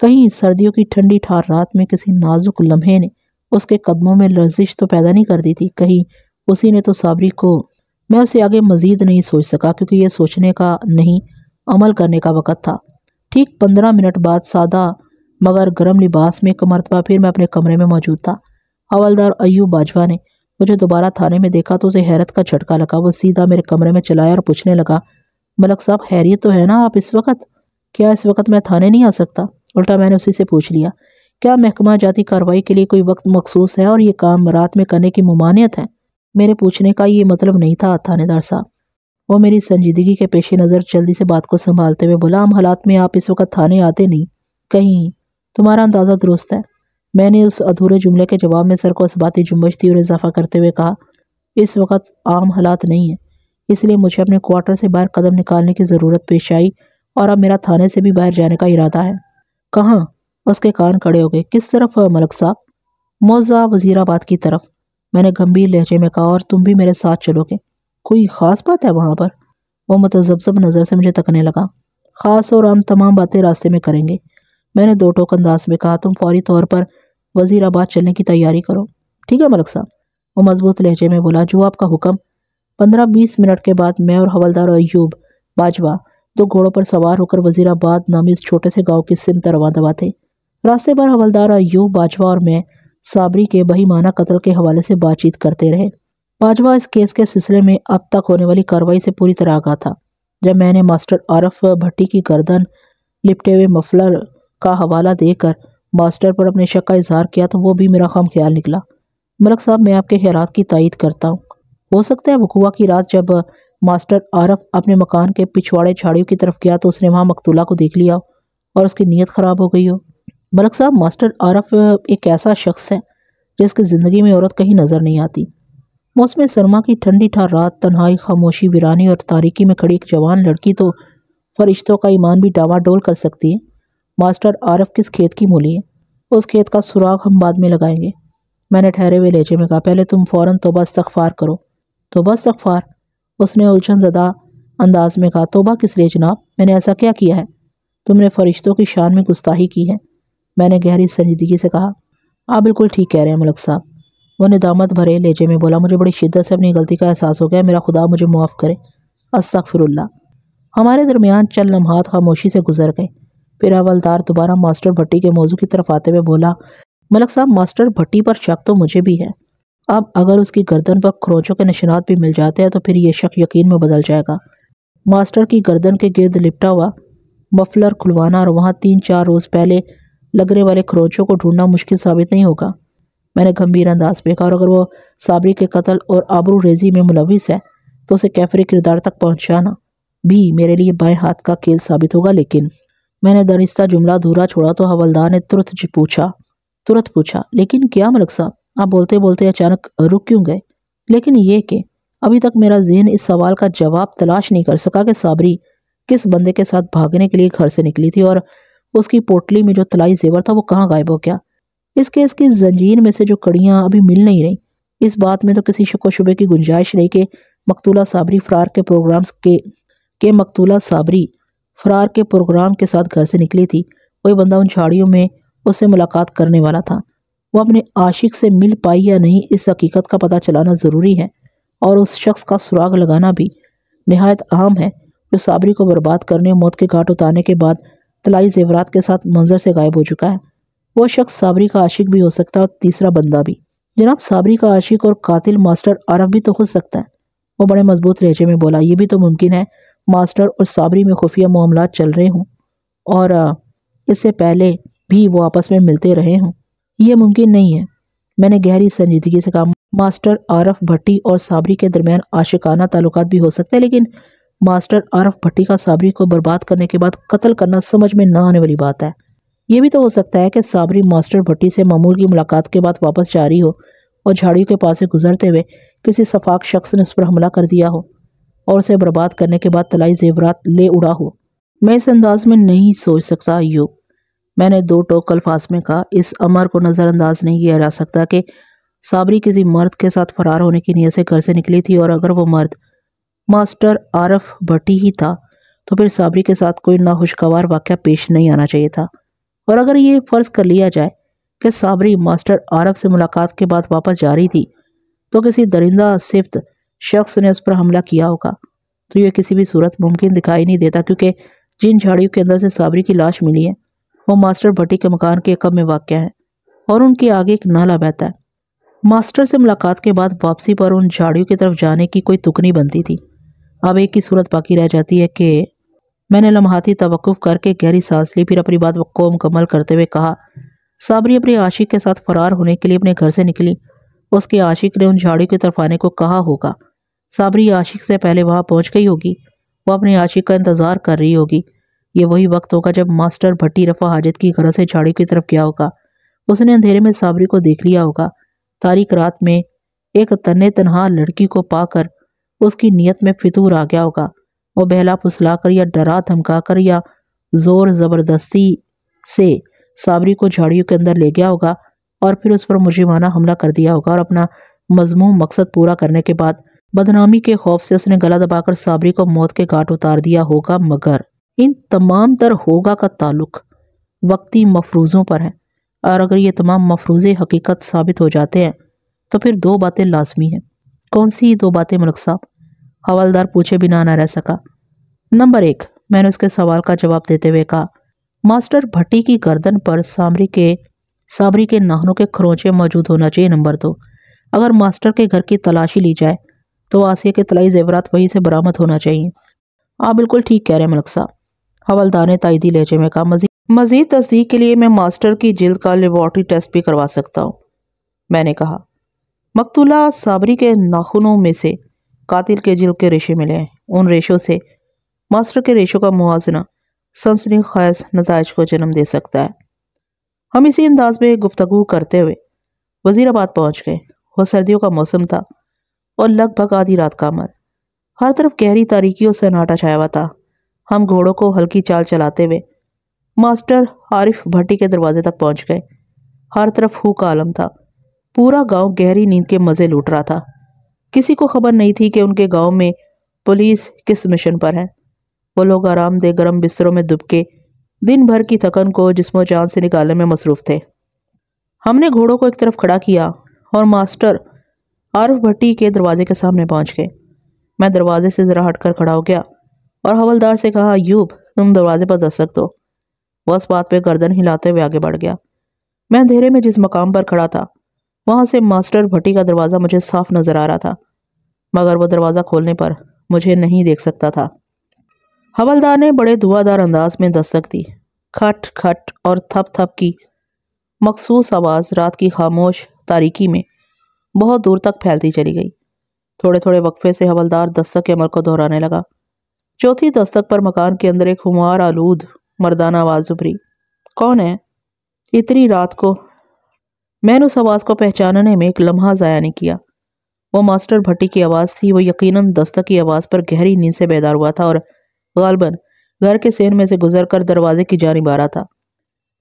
कहीं सर्दियों की ठंडी ठार रात में किसी नाजुक लम्हे ने उसके कदमों में लर्जिश तो पैदा नहीं कर दी थी कहीं उसी ने तो साबरी को मैं उसे आगे मज़ीद नहीं सोच सका क्योंकि यह सोचने का नहीं अमल करने का वक़्त था ठीक पंद्रह मिनट बाद सादा मगर गर्म लिबास में एक मरतबा फिर मैं अपने कमरे में मौजूद था हवलदार अयूब बाजवा ने मुझे दोबारा थाने में देखा तो उसे हैरत का झटका लगा वो सीधा मेरे कमरे में चलाया और पूछने लगा मलक साहब हैरियत तो है ना आप इस वक्त क्या इस वक्त मैं थाने नहीं आ सकता उल्टा मैंने उसी से पूछ लिया क्या महकमा जाती कार्रवाई के लिए कोई वक्त मखसूस है और ये काम रात में करने की ममानियत है मेरे पूछने का ये मतलब नहीं था थानेदार साहब वो मेरी संजीदगी के पेश नज़र जल्दी से बात को संभालते हुए बोला हम हालात में आप इस वक्त थाने आते नहीं कहीं तुम्हारा अंदाज़ा दुरुस्त है मैंने उस अधूरे जुमले के जवाब में सर को इसबाती जुम्बश दी और इजाफा करते हुए कहा इस वक्त आम हालात नहीं हैं इसलिए मुझे अपने क्वार्टर से बाहर कदम निकालने की ज़रूरत पेश आई और अब मेरा थाने से भी बाहर जाने का इरादा है कहाँ उसके कान खड़े हो गए किस तरफ मलक साहब मौजा वजीराबाद की तरफ मैंने गंभीर लहजे में कहा और तुम भी मेरे साथ चलोगे कोई ख़ास बात है वहाँ पर वो मतजबजब नज़र से मुझे तकने लगा ख़ास और आम तमाम बातें रास्ते में करेंगे मैंने दो टोक अंदाज में कहा तुम फौरी तौर पर वजीराबाद चलने की तैयारी करो ठीक है मलक साहब वो मजबूत लहजे में बोला जो आपका हुक्म पंद्रह बीस मिनट के बाद मैं और हवलदार अयूब बाजवा दो घोड़ों पर सवार होकर वजीराबाद नामी इस छोटे से गांव की सिमत रवा दवा थे रास्ते भर हवलदार अयूब बाजवा और मैं साबरी के बहीमाना कत्ल के हवाले से बातचीत करते रहे बाजवा इस केस के सिलसिले में अब तक होने वाली कार्रवाई से पूरी तरह आगा था जब मैंने मास्टर आरफ भट्टी की गर्दन लिपटे हुए मफलर का हवाला देकर मास्टर पर अपने शक का इजहार किया तो वो भी मेरा खाम ख्याल निकला मलक साहब मैं आपके हैरात की तायद करता हूँ हो सकता है वकुआ की रात जब मास्टर आरफ अपने मकान के पिछवाड़े झाड़ियों की तरफ गया तो उसने वहाँ मकतूला को देख लिया और उसकी नीयत ख़राब हो गई हो मलक साहब मास्टर आरफ एक ऐसा शख्स है जिसकी ज़िंदगी में औरत कहीं नज़र नहीं आती मौसम सरमा की ठंडी ठार रात तन्हाई खामोशी वीरानी और तारीकी में खड़ी एक जवान लड़की तो फरिश्तों का ईमान भी डावाडोल कर सकती है मास्टर आरफ किस खेत की मूली है उस खेत का सुराग हम बाद में लगाएंगे मैंने ठहरे हुए लेचे में कहा पहले तुम फ़ौरन तोबा इस्तफ़ार करो तोबा इस्तफ़ार उसने उलझन ज़दा अंदाज में कहा तोबा किस लिए जनाब मैंने ऐसा क्या किया है तुमने फरिश्तों की शान में गुस्ताही की है मैंने गहरी संजीदगी से कहा आप बिल्कुल ठीक कह रहे हैं मलक साहब वो निदामत भरे लेचे में बोला मुझे बड़ी शिद्दत से अपनी गलती का एहसास हो गया मेरा खुदा मुझे मुआफ़ करे अस्तफ़िरल्ला हमारे दरमियान चंद लम्हात खामोशी से गुजर गए फिर हवलदार दोबारा मास्टर भट्टी के मौजू की तरफ आते हुए बोला मलक साहब मास्टर भट्टी पर शक तो मुझे भी है अब अगर उसकी गर्दन पर खरोंचों के निशानात भी मिल जाते हैं तो फिर यह शक यकीन में बदल जाएगा मास्टर की गर्दन के गिर्द लिपटा हुआ मफलर खुलवाना और वहाँ तीन चार रोज़ पहले लगने वाले खरोंचों को ढूंढना मुश्किल साबित नहीं होगा मैंने गंभीर अंदाज में कहा और अगर वो साबरी के कत्ल और आबरू रेजी में मुलविस है तो उसे कैफरी किरदार तक पहुँचाना भी मेरे लिए बाएं हाथ का खेल साबित होगा लेकिन मैंने दरिश्ता जुमला अधूरा छोड़ा तो हवलदार ने तुरंत पूछा तुरंत पूछा लेकिन क्या मलक साहब आप बोलते बोलते अचानक रुक क्यों गए लेकिन ये कि अभी तक मेरा जहन इस सवाल का जवाब तलाश नहीं कर सका कि साबरी किस बंदे के साथ भागने के लिए घर से निकली थी और उसकी पोटली में जो तलाई जेवर था वो कहाँ गायब हो गया इस केस की जंजीर में से जो कड़ियाँ अभी मिल नहीं रही इस बात में तो किसी शको शुबे की गुंजाइश नहीं कि मकतूला साबरी फरार के प्रोग्राम्स के के मकतूला साबरी फरार के प्रोग्राम के साथ घर से निकली थी कोई बंदा उन झाड़ियों में उससे मुलाकात करने वाला था वह अपने आशिक से मिल पाई या नहीं इस हकीकत का पता चलाना ज़रूरी है और उस शख्स का सुराग लगाना भी नहायत अहम है जो साबरी को बर्बाद करने मौत के घाट उतारने के बाद तलाई जेवरात के साथ मंजर से गायब हो चुका है वह शख्स साबरी का आशिक भी हो सकता है और तीसरा बंदा भी जनाब साबरी का आशिक और कातिल मास्टर अरब भी तो हो सकता है वो बड़े मजबूत लहजे में बोला ये भी तो मुमकिन है मास्टर और साबरी में खुफिया मामला चल रहे हों और इससे पहले भी वो आपस में मिलते रहे हों यह मुमकिन नहीं है मैंने गहरी संजीदगी से कहा मास्टर आरफ भट्टी और साबरी के दरमियान आशिकाना ताल्लुक भी हो सकते हैं लेकिन मास्टर आरफ भट्टी का साबरी को बर्बाद करने के बाद कत्ल करना समझ में ना आने वाली बात है यह भी तो हो सकता है कि साबरी मास्टर भट्टी से मामूल की मुलाकात के बाद वापस जा रही हो और झाड़ियों के पास से गुजरते हुए किसी सफाक शख्स ने उस पर हमला कर दिया हो और उसे बर्बाद करने के बाद तलाई जेवरात ले उड़ा हो मैं इस अंदाज में नहीं सोच सकता अयूब मैंने दो टोक अल्फाज में कहा इस अमर को नज़रअंदाज नहीं किया जा सकता कि साबरी किसी मर्द के साथ फरार होने की नीयत से घर से निकली थी और अगर वो मर्द मास्टर आरफ भट्टी ही था तो फिर साबरी के साथ कोई नाखुशगवार वाक़ पेश नहीं आना चाहिए था और अगर ये फ़र्ज़ कर लिया जाए कि साबरी मास्टर आरफ से मुलाकात के बाद वापस जा रही थी तो किसी दरिंदा सिफ्त शख्स ने उस पर हमला किया होगा तो यह किसी भी सूरत मुमकिन दिखाई नहीं देता क्योंकि जिन झाड़ियों के अंदर से साबरी की लाश मिली है वो मास्टर भट्टी के मकान के कब में वाक़ है और उनके आगे एक नाला बहता है मास्टर से मुलाकात के बाद वापसी पर उन झाड़ियों की तरफ जाने की कोई तुकनी बनती थी अब एक ही सूरत बाकी रह जाती है कि मैंने लम्हाती तवक़ुफ़ करके गहरी सांस ली फिर अपनी बात को मुकम्मल करते हुए कहा साबरी अपने आशिक के साथ फरार होने के लिए अपने घर से निकली उसके आशिक ने उन झाड़ियों की तरफ आने को कहा होगा साबरी आशिक से पहले वहाँ पहुँच गई होगी वह अपने आशिक का इंतज़ार कर रही होगी ये वही वक्त होगा जब मास्टर भट्टी रफा हाजत की घर से झाड़ी की तरफ गया होगा उसने अंधेरे में साबरी को देख लिया होगा तारीख रात में एक तन्ने तनहा लड़की को पाकर उसकी नीयत में फितूर आ गया होगा वो बहला फुसला कर या डरा धमका कर या ज़ोर ज़बरदस्ती से साबरी को झाड़ियों के अंदर ले गया होगा और फिर उस पर माना हमला कर दिया होगा और अपना मजमू मकसद पूरा करने के बाद बदनामी के खौफ से उसने गला दबाकर साबरी को मौत के घाट उतार दिया होगा मगर इन तमाम तर होगा का ताल्लुक वक्ती मफरूज़ों पर है और अगर ये तमाम मफरूज़े हकीकत साबित हो जाते हैं तो फिर दो बातें लाजमी हैं कौन सी दो बातें मलक साहब हवालदार पूछे बिना ना रह सका नंबर एक मैंने उसके सवाल का जवाब देते हुए कहा मास्टर भट्टी की गर्दन पर सामरी के साबरी के नाहनों के खरोंचे मौजूद होना चाहिए नंबर दो अगर मास्टर के घर की तलाशी ली जाए तो आसिया के तलाई जेवरात वहीं से बरामद होना चाहिए आप बिल्कुल ठीक कह रहे हैं मलक साहब हवलदार ने तायदी लहजे में कहा मजीद मजीद तस्दीक के लिए मैं मास्टर की जिल्द का लेबॉर्टरी टेस्ट भी करवा सकता हूँ मैंने कहा मकतूला साबरी के नाखूनों में से कातिल के जिल्द के रेशे मिले हैं उन रेशों से मास्टर के रेशों का मुआजना सनसनी खैस नतज को जन्म दे सकता है हम इसी अंदाज में गुफ्तगु करते हुए वजीराबाद पहुँच गए वह सर्दियों का मौसम था और लगभग आधी रात का अमल हर तरफ गहरी तारीकी और सन्नाटा छाया हुआ था हम घोड़ों को हल्की चाल चलाते हुए मास्टर आरिफ भट्टी के दरवाजे तक पहुंच गए हर तरफ हु का आलम था पूरा गांव गहरी नींद के मज़े लूट रहा था किसी को खबर नहीं थी कि उनके गांव में पुलिस किस मिशन पर है वो लोग आरामदेह गर्म बिस्तरों में दुबके दिन भर की थकन को जिसमो जान से निकालने में मसरूफ थे हमने घोड़ों को एक तरफ खड़ा किया और मास्टर आरफ भट्टी के दरवाजे के सामने पहुंच गए मैं दरवाजे से ज़रा हटकर खड़ा हो गया और हवलदार से कहा यूब तुम दरवाजे पर दस्तक दो वह उस बात पे गर्दन हिलाते हुए आगे बढ़ गया मैं अंधेरे में जिस मकाम पर खड़ा था वहां से मास्टर भट्टी का दरवाज़ा मुझे साफ नज़र आ रहा था मगर वह दरवाज़ा खोलने पर मुझे नहीं देख सकता था हवलदार ने बड़े धुआंधार अंदाज में दस्तक दी खट खट और थप थप की मखसूस आवाज़ रात की खामोश तारीकी में बहुत दूर तक फैलती चली गई थोड़े थोड़े वक्फे से हवलदार दस्तक के अमर को दोहराने लगा चौथी दस्तक पर मकान के अंदर एक हुमार आलूद मर्दाना आवाज उभरी कौन है इतनी रात को मैंने उस आवाज़ को पहचानने में एक लम्हा ज़ाया नहीं किया वो मास्टर भट्टी की आवाज़ थी वो यकीनन दस्तक की आवाज़ पर गहरी नींद से बेदार हुआ था और गालबन घर के सेन में से गुजर कर दरवाजे की जानब आ रहा था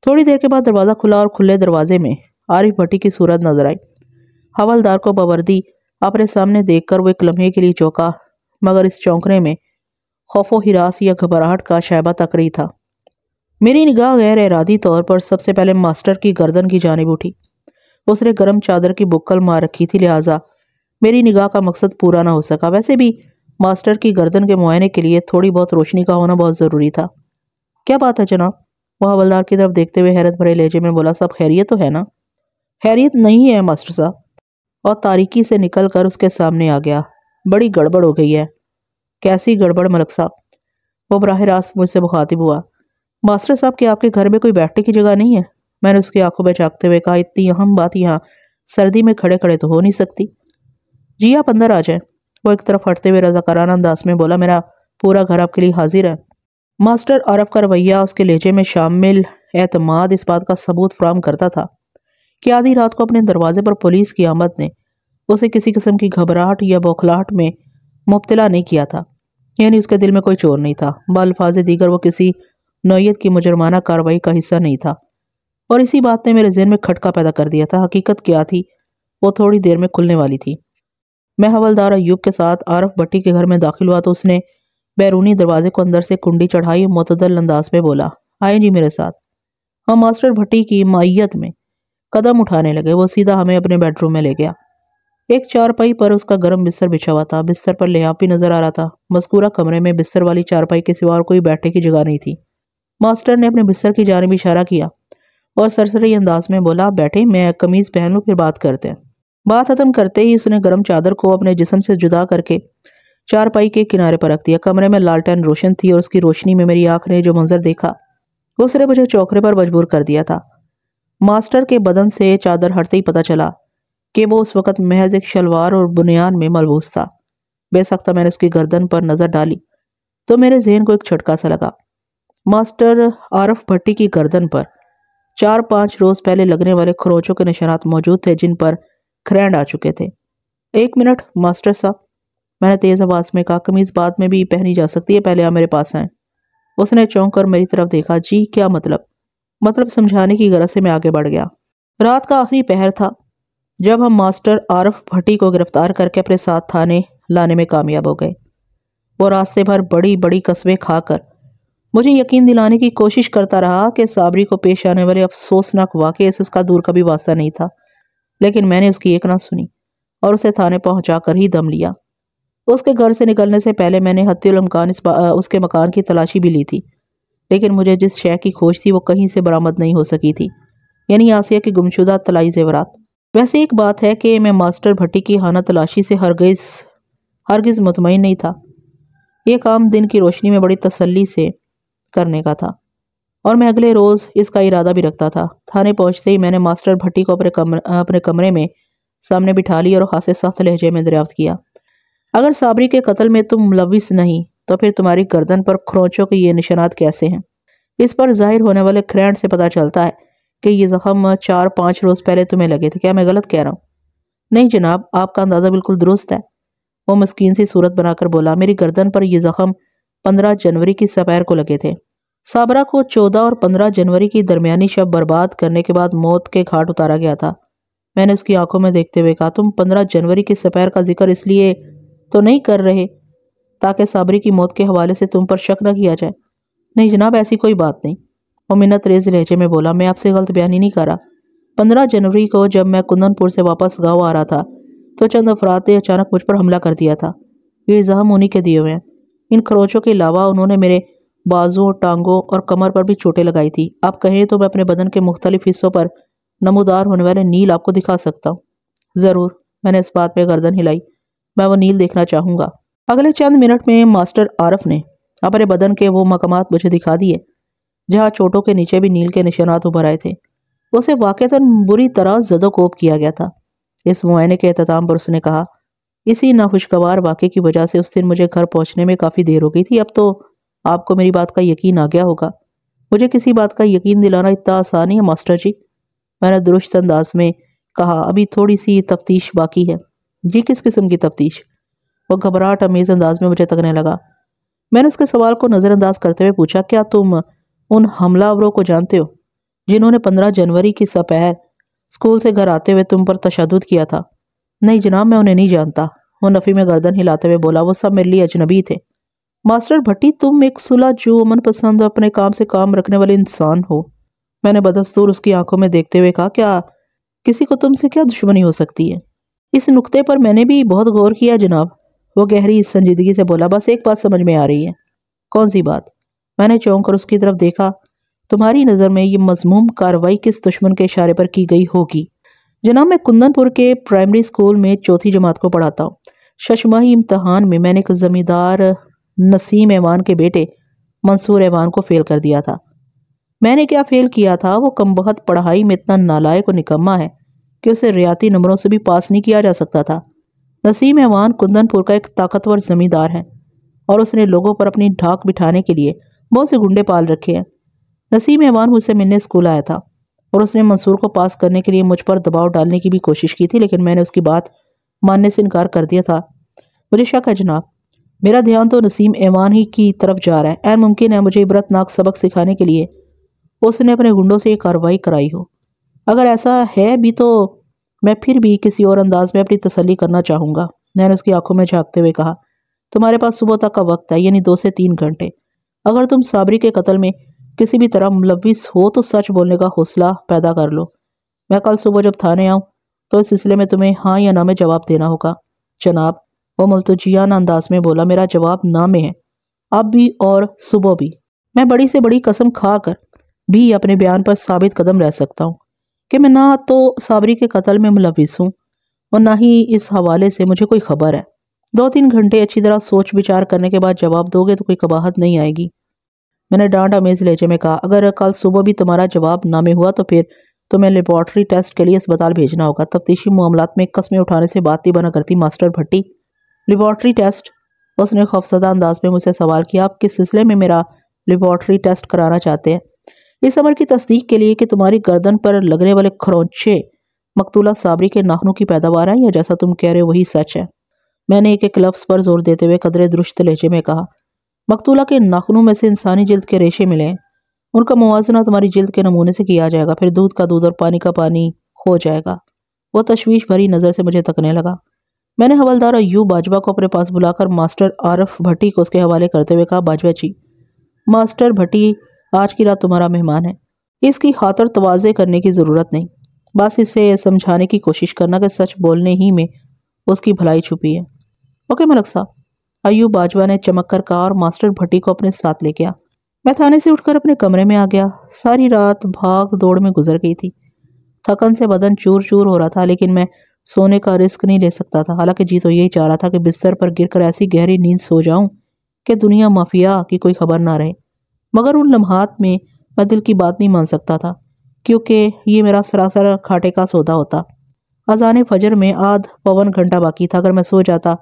थोड़ी देर के बाद दरवाज़ा खुला और खुले दरवाजे में आरिफ भट्टी की सूरत नजर आई हवलदार को बवर्दी अपने सामने देखकर वो एक लम्हे के लिए चौंका मगर इस चौंकने में खौफो हिरास या घबराहट का शायबा रही था मेरी निगाह गैर इरादी तौर पर सबसे पहले मास्टर की गर्दन की जानब उठी उसने गर्म चादर की बुक्कल मार रखी थी लिहाजा मेरी निगाह का मकसद पूरा ना हो सका वैसे भी मास्टर की गर्दन के मुआयने के लिए थोड़ी बहुत रोशनी का होना बहुत ज़रूरी था क्या बात है जनाब वह हवलदार की तरफ देखते हुए हैरत भरे लहजे में बोला सब खैरियत तो है ना खैरियत नहीं है मास्टर साहब और तारीकी से निकल कर उसके सामने आ गया बड़ी गड़बड़ हो गई है कैसी गड़बड़ मलक साहब वो बराह रास्त मुझसे मुखातिब हुआ मास्टर साहब के आपके घर में कोई बैठने की जगह नहीं है मैंने उसकी आंखों में झाँकते हुए कहा इतनी अहम बात यहाँ सर्दी में खड़े खड़े तो हो नहीं सकती जी आप अंदर आ जाए वो एक तरफ हटते हुए रजाकाराना अंदाज में बोला मेरा पूरा घर आपके लिए हाजिर है मास्टर अरब का रवैया उसके लहजे में शामिल एतमाद इस बात का सबूत फ्राहम करता था कि आधी रात को अपने दरवाजे पर पुलिस की आमद ने उसे किसी किस्म की घबराहट या बौखलाहट में मुबतला नहीं किया था यानी उसके दिल में कोई चोर नहीं था बल्फाज दीगर वो किसी नोयत की मुजरमाना कार्रवाई का हिस्सा नहीं था और इसी बात ने मेरे जहन में खटका पैदा कर दिया था हकीकत क्या थी वो थोड़ी देर में खुलने वाली थी मैं हवलदार अयूब के साथ आरफ भट्टी के घर में दाखिल हुआ तो उसने बैरूनी दरवाजे को अंदर से कुंडी चढ़ाई मतदल अंदाज में बोला आए जी मेरे साथ हम मास्टर भट्टी की माइत में कदम उठाने लगे वो सीधा हमें अपने बेडरूम में ले गया एक चारपाई पर उसका गर्म बिस्तर बिछा हुआ था बिस्तर पर लिहाफ भी नजर आ रहा था मस्कूरा कमरे में बिस्तर वाली चारपाई के सिवा और कोई बैठने की जगह नहीं थी मास्टर ने अपने बिस्तर की जानब इशारा किया और सरसरी अंदाज में बोला बैठे मैं कमीज़ पहन लूँ फिर बात करते हैं बात ख़त्म करते ही उसने गर्म चादर को अपने जिसम से जुदा करके चारपाई के किनारे पर रख दिया कमरे में लालटेन रोशन थी और उसकी रोशनी में मेरी आंख ने जो मंजर देखा उसने मुझे चौकरे पर मजबूर कर दिया था मास्टर के बदन से चादर हटते ही पता चला कि वो उस वक्त महज एक शलवार और बुनियान में मलबूस था बेसख्ता तो मैंने उसकी गर्दन पर नज़र डाली तो मेरे जहन को एक छटका सा लगा मास्टर आरफ भट्टी की गर्दन पर चार पांच रोज़ पहले लगने वाले खरोचों के निशानात मौजूद थे जिन पर खरेंड आ चुके थे एक मिनट मास्टर साहब मैंने तेज़ आवाज़ में कहा कमीज़ बाद में भी पहनी जा सकती है पहले आप मेरे पास आए उसने चौंक कर मेरी तरफ देखा जी क्या मतलब मतलब समझाने की गरज से मैं आगे बढ़ गया रात का आखिरी पहर था जब हम मास्टर आरफ भट्टी को गिरफ्तार करके अपने साथ थाने लाने में कामयाब हो गए वो रास्ते भर बड़ी बड़ी कस्बे खाकर मुझे यकीन दिलाने की कोशिश करता रहा कि साबरी को पेश आने वाले अफसोसनाक वाक्य से उसका दूर का भी वास्ता नहीं था लेकिन मैंने उसकी एक ना सुनी और उसे थाने पहुंचा कर ही दम लिया उसके घर से निकलने से पहले मैंने हत्युलमकान इस उसके मकान की तलाशी भी ली थी लेकिन मुझे जिस शय की खोज थी वो कहीं से बरामद नहीं हो सकी थी यानी आसिया के गुमशुदा तलाई जेवरात वैसे एक बात है कि मैं मास्टर भट्टी की हाना तलाशी से हरगिज़ हरगिज़ मुतमिन नहीं था ये काम दिन की रोशनी में बड़ी तसल्ली से करने का था और मैं अगले रोज़ इसका इरादा भी रखता था थाने पहुंचते ही मैंने मास्टर भट्टी को अपने कमर अपने कमरे में सामने बिठा ली और खासे सख्त लहजे में दरियाफ्त किया अगर साबरी के कत्ल में तुम मुलविस नहीं तो फिर तुम्हारी गर्दन पर खरोंचों के ये निशानात कैसे हैं इस पर जाहिर होने वाले क्रैंड से पता चलता है कि ये जख्म चार पाँच रोज़ पहले तुम्हें लगे थे क्या मैं गलत कह रहा हूँ नहीं जनाब आपका अंदाज़ा बिल्कुल दुरुस्त है वो मस्किन सी सूरत बनाकर बोला मेरी गर्दन पर यह जख्म पंद्रह जनवरी की सपैर को लगे थे साबरा को चौदह और पंद्रह जनवरी की दरमियानी शब बर्बाद करने के बाद मौत के घाट उतारा गया था मैंने उसकी आंखों में देखते हुए कहा तुम पंद्रह जनवरी की सपैर का जिक्र इसलिए तो नहीं कर रहे ताकि साबरी की मौत के हवाले से तुम पर शक न किया जाए नहीं जनाब ऐसी कोई बात नहीं मोमिना तेज लहजे में बोला मैं आपसे गलत बयानी नहीं करा पंद्रह जनवरी को जब मैं कुंदनपुर से वापस गाँव आ रहा था तो चंद अफराद ने अचानक मुझ पर हमला कर दिया था ये इज़ाम उन्हीं के दिए हुए हैं इन खरोचों के अलावा उन्होंने मेरे बाजों टांगों और कमर पर भी चोटें लगाई थी आप कहें तो मैं अपने बदन के मुख्तलिफ हिस्सों पर नमोदार होने वाले नील आपको दिखा सकता हूँ ज़रूर मैंने इस बात पर गर्दन हिलाई मैं वो नील देखना चाहूँगा अगले चंद मिनट में मास्टर आरफ ने अपने बदन के वो मकामात मुझे दिखा दिए जहाँ चोटों के नीचे भी नील के निशानात उभर आए थे उसे वाक़ता बुरी तरह जदोकोप किया गया था इस मुआयने के अहतमाम पर उसने कहा इसी नाखुशगवार वाक़े की वजह से उस दिन मुझे घर पहुँचने में काफ़ी देर हो गई थी अब तो आपको मेरी बात का यकीन आ गया होगा मुझे किसी बात का यकीन दिलाना इतना आसान है मास्टर जी मैंने दुरुस्त अंदाज में कहा अभी थोड़ी सी तफ्तीश बाकी है जी किस किस्म की तफ्तीश वह घबराहट अमीज अंदाज में मुझे तकने लगा मैंने उसके सवाल को नज़रअंदाज करते हुए पूछा क्या तुम उन हमलावरों को जानते हो जिन्होंने पंद्रह जनवरी की सपहर स्कूल से घर आते हुए तुम पर तशद किया था नहीं जनाब मैं उन्हें नहीं जानता वो नफ़ी में गर्दन हिलाते हुए बोला वो सब मेरे लिए अजनबी थे मास्टर भट्टी तुम एक सुलह जो अमन पसंद अपने काम से काम रखने वाले इंसान हो मैंने बदस्तूर उसकी आंखों में देखते हुए कहा क्या किसी को तुमसे क्या दुश्मनी हो सकती है इस नुक्ते पर मैंने भी बहुत गौर किया जनाब वो गहरी संजीदगी से बोला बस एक बात समझ में आ रही है कौन सी बात मैंने चौंक कर उसकी तरफ देखा तुम्हारी नज़र में ये मजमूम कार्रवाई किस दुश्मन के इशारे पर की गई होगी जनाब मैं कुंदनपुर के प्राइमरी स्कूल में चौथी जमात को पढ़ाता हूँ शशमाही इम्तहान में मैंने एक ज़मींदार नसीम ऐवान के बेटे मंसूर ऐवान को फ़ेल कर दिया था मैंने क्या फ़ेल किया था वो कम बहुत पढ़ाई में इतना नालायक और निकम्मा है कि उसे रियाती नंबरों से भी पास नहीं किया जा सकता था नसीम ऐवान कुंदनपुर का एक ताकतवर जमींदार है और उसने लोगों पर अपनी ढाक बिठाने के लिए बहुत से गुंडे पाल रखे हैं नसीम ऐवान मुझसे मिलने स्कूल आया था और उसने मंसूर को पास करने के लिए मुझ पर दबाव डालने की भी कोशिश की थी लेकिन मैंने उसकी बात मानने से इनकार कर दिया था मुझे शक है जनाब मेरा ध्यान तो नसीम ऐवान ही की तरफ जा रहा है ऐन मुमकिन है मुझे इबरतनाक सबक सिखाने के लिए उसने अपने गुंडों से ये कार्रवाई कराई हो अगर ऐसा है भी तो मैं फिर भी किसी और अंदाज में अपनी तसली करना चाहूंगा मैंने उसकी आंखों में झाँकते हुए कहा तुम्हारे पास सुबह तक का वक्त है यानी दो से तीन घंटे अगर तुम साबरी के कत्ल में किसी भी तरह मुलविस हो तो सच बोलने का हौसला पैदा कर लो मैं कल सुबह जब थाने आऊँ तो इस सिलसिले में तुम्हें हाँ या ना में जवाब देना होगा जनाब वो मुलतजियान अंदाज में बोला मेरा जवाब ना में है अब भी और सुबह भी मैं बड़ी से बड़ी कसम खा कर भी अपने बयान पर साबित कदम रह सकता हूँ कि मैं ना तो साबरी के कत्ल में मुलविस हूँ और ना ही इस हवाले से मुझे कोई खबर है दो तीन घंटे अच्छी तरह सोच विचार करने के बाद जवाब दोगे तो कोई कबाहत नहीं आएगी मैंने डांट अमेज लहजे में कहा अगर कल सुबह भी तुम्हारा जवाब ना में हुआ तो फिर तुम्हें लेबॉर्टरी टेस्ट के लिए अस्पताल भेजना होगा तफ्तीशी मामला में कस्में उठाने से बात नहीं बना करती मास्टर भट्टी लेबॉर्टरी टेस्ट उसने खौफसदा अंदाज में मुझसे सवाल किया आप किस सिलसिले में मेरा लेबॉर्टरी टेस्ट कराना चाहते हैं इस अमर की तस्दीक के लिए कि तुम्हारी गर्दन पर लगने वाले खरोंचे मकतूला साबरी के नाखनों की पैदावार है या जैसा तुम कह रहे हो वही सच है मैंने एक एक लफ्स पर जोर देते हुए कदरे दुरुस्त लहजे में कहा मकतूला के नाखनों में से इंसानी जल्द के रेशे मिले हैं उनका मुवजना तुम्हारी जल्द के नमूने से किया जाएगा फिर दूध का दूध और पानी का पानी हो जाएगा वह तशवीश भरी नज़र से मुझे तकने लगा मैंने हवलदार अयूब बाजवा को अपने पास बुलाकर मास्टर आरफ भट्टी को उसके हवाले करते हुए कहा बाजवा जी मास्टर भट्टी आज की रात तुम्हारा मेहमान है इसकी खातर तोज़े करने की ज़रूरत नहीं बस इसे समझाने की कोशिश करना कि सच बोलने ही में उसकी भलाई छुपी है ओके मलक साहब अयूब बाजवा ने चमक कर कहा और मास्टर भट्टी को अपने साथ ले गया मैं थाने से उठकर अपने कमरे में आ गया सारी रात भाग दौड़ में गुजर गई थी थकन से बदन चूर चूर हो रहा था लेकिन मैं सोने का रिस्क नहीं ले सकता था हालांकि जी तो यही चाह रहा था कि बिस्तर पर गिरकर ऐसी गहरी नींद सो जाऊं कि दुनिया माफिया की कोई खबर ना रहे मगर उन लम्हात में मैं दिल की बात नहीं मान सकता था क्योंकि ये मेरा सरासर घाटे का सौदा होता अजान फजर में आध पवन घंटा बाकी था अगर मैं सो जाता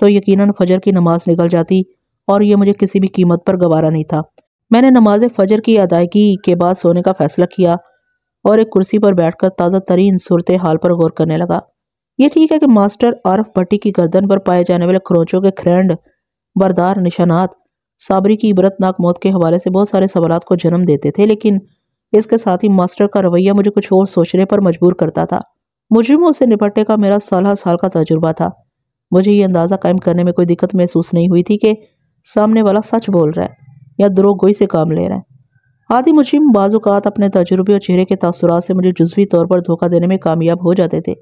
तो यकीनन फजर की नमाज निकल जाती और यह मुझे किसी भी कीमत पर गवारा नहीं था मैंने नमाज फजर की अदायगी के बाद सोने का फैसला किया और एक कुर्सी पर बैठकर ताज़ा तरीन सूरत हाल पर गौर करने लगा यह ठीक है कि मास्टर आरफ भट्टी की गर्दन पर पाए जाने वाले खरोचों के खरेंड बरदार निशानात साबरी की इबरतनाक मौत के हवाले से बहुत सारे सवाल को जन्म देते थे लेकिन इसके साथ ही मास्टर का रवैया मुझे कुछ और सोचने पर मजबूर करता था मुजरिमों से निपटने का मेरा साल साल का तजुर्बा था मुझे ये अंदाज़ा कायम करने में कोई दिक्कत महसूस नहीं हुई थी कि सामने वाला सच बोल रहा है या दरोग गोई से काम ले रहा है आदि मुजिम बाजूकात अपने तजुर्बे और चेहरे के तसरा से मुझे जज्वी तौर पर धोखा देने में कामयाब हो जाते थे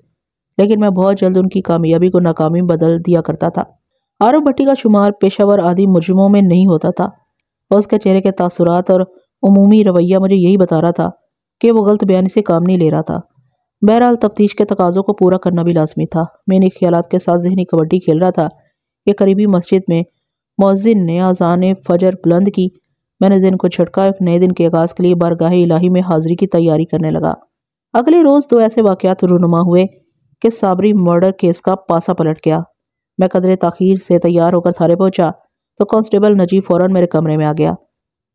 लेकिन मैं बहुत जल्द उनकी कामयाबी को नाकामी बदल दिया करता था आरव भट्टी का शुमार पेशावर आदि मुजरमों में नहीं होता था और उसके चेहरे के तासुरात और अमूमी रवैया मुझे यही बता रहा था कि वो गलत बयान से काम नहीं ले रहा था बहरहाल तफ्तीश के तकाज़ों को पूरा करना भी लाजमी था मैंने ख्याल के साथ जहनी कबड्डी खेल रहा था कि करीबी मस्जिद में मौजिन ने आज़ान फजर बुलंद की मैंने जिन को छटका एक नए दिन के आगाज़ के लिए बारगाह इलाही में हाजिरी की तैयारी करने लगा अगले रोज़ दो ऐसे वाक़त रूनुमा हुए कि साबरी मर्डर केस का पासा पलट गया मैं कदरे तखीर से तैयार होकर थाने पहुंचा तो कांस्टेबल नजीब फौरन मेरे कमरे में आ गया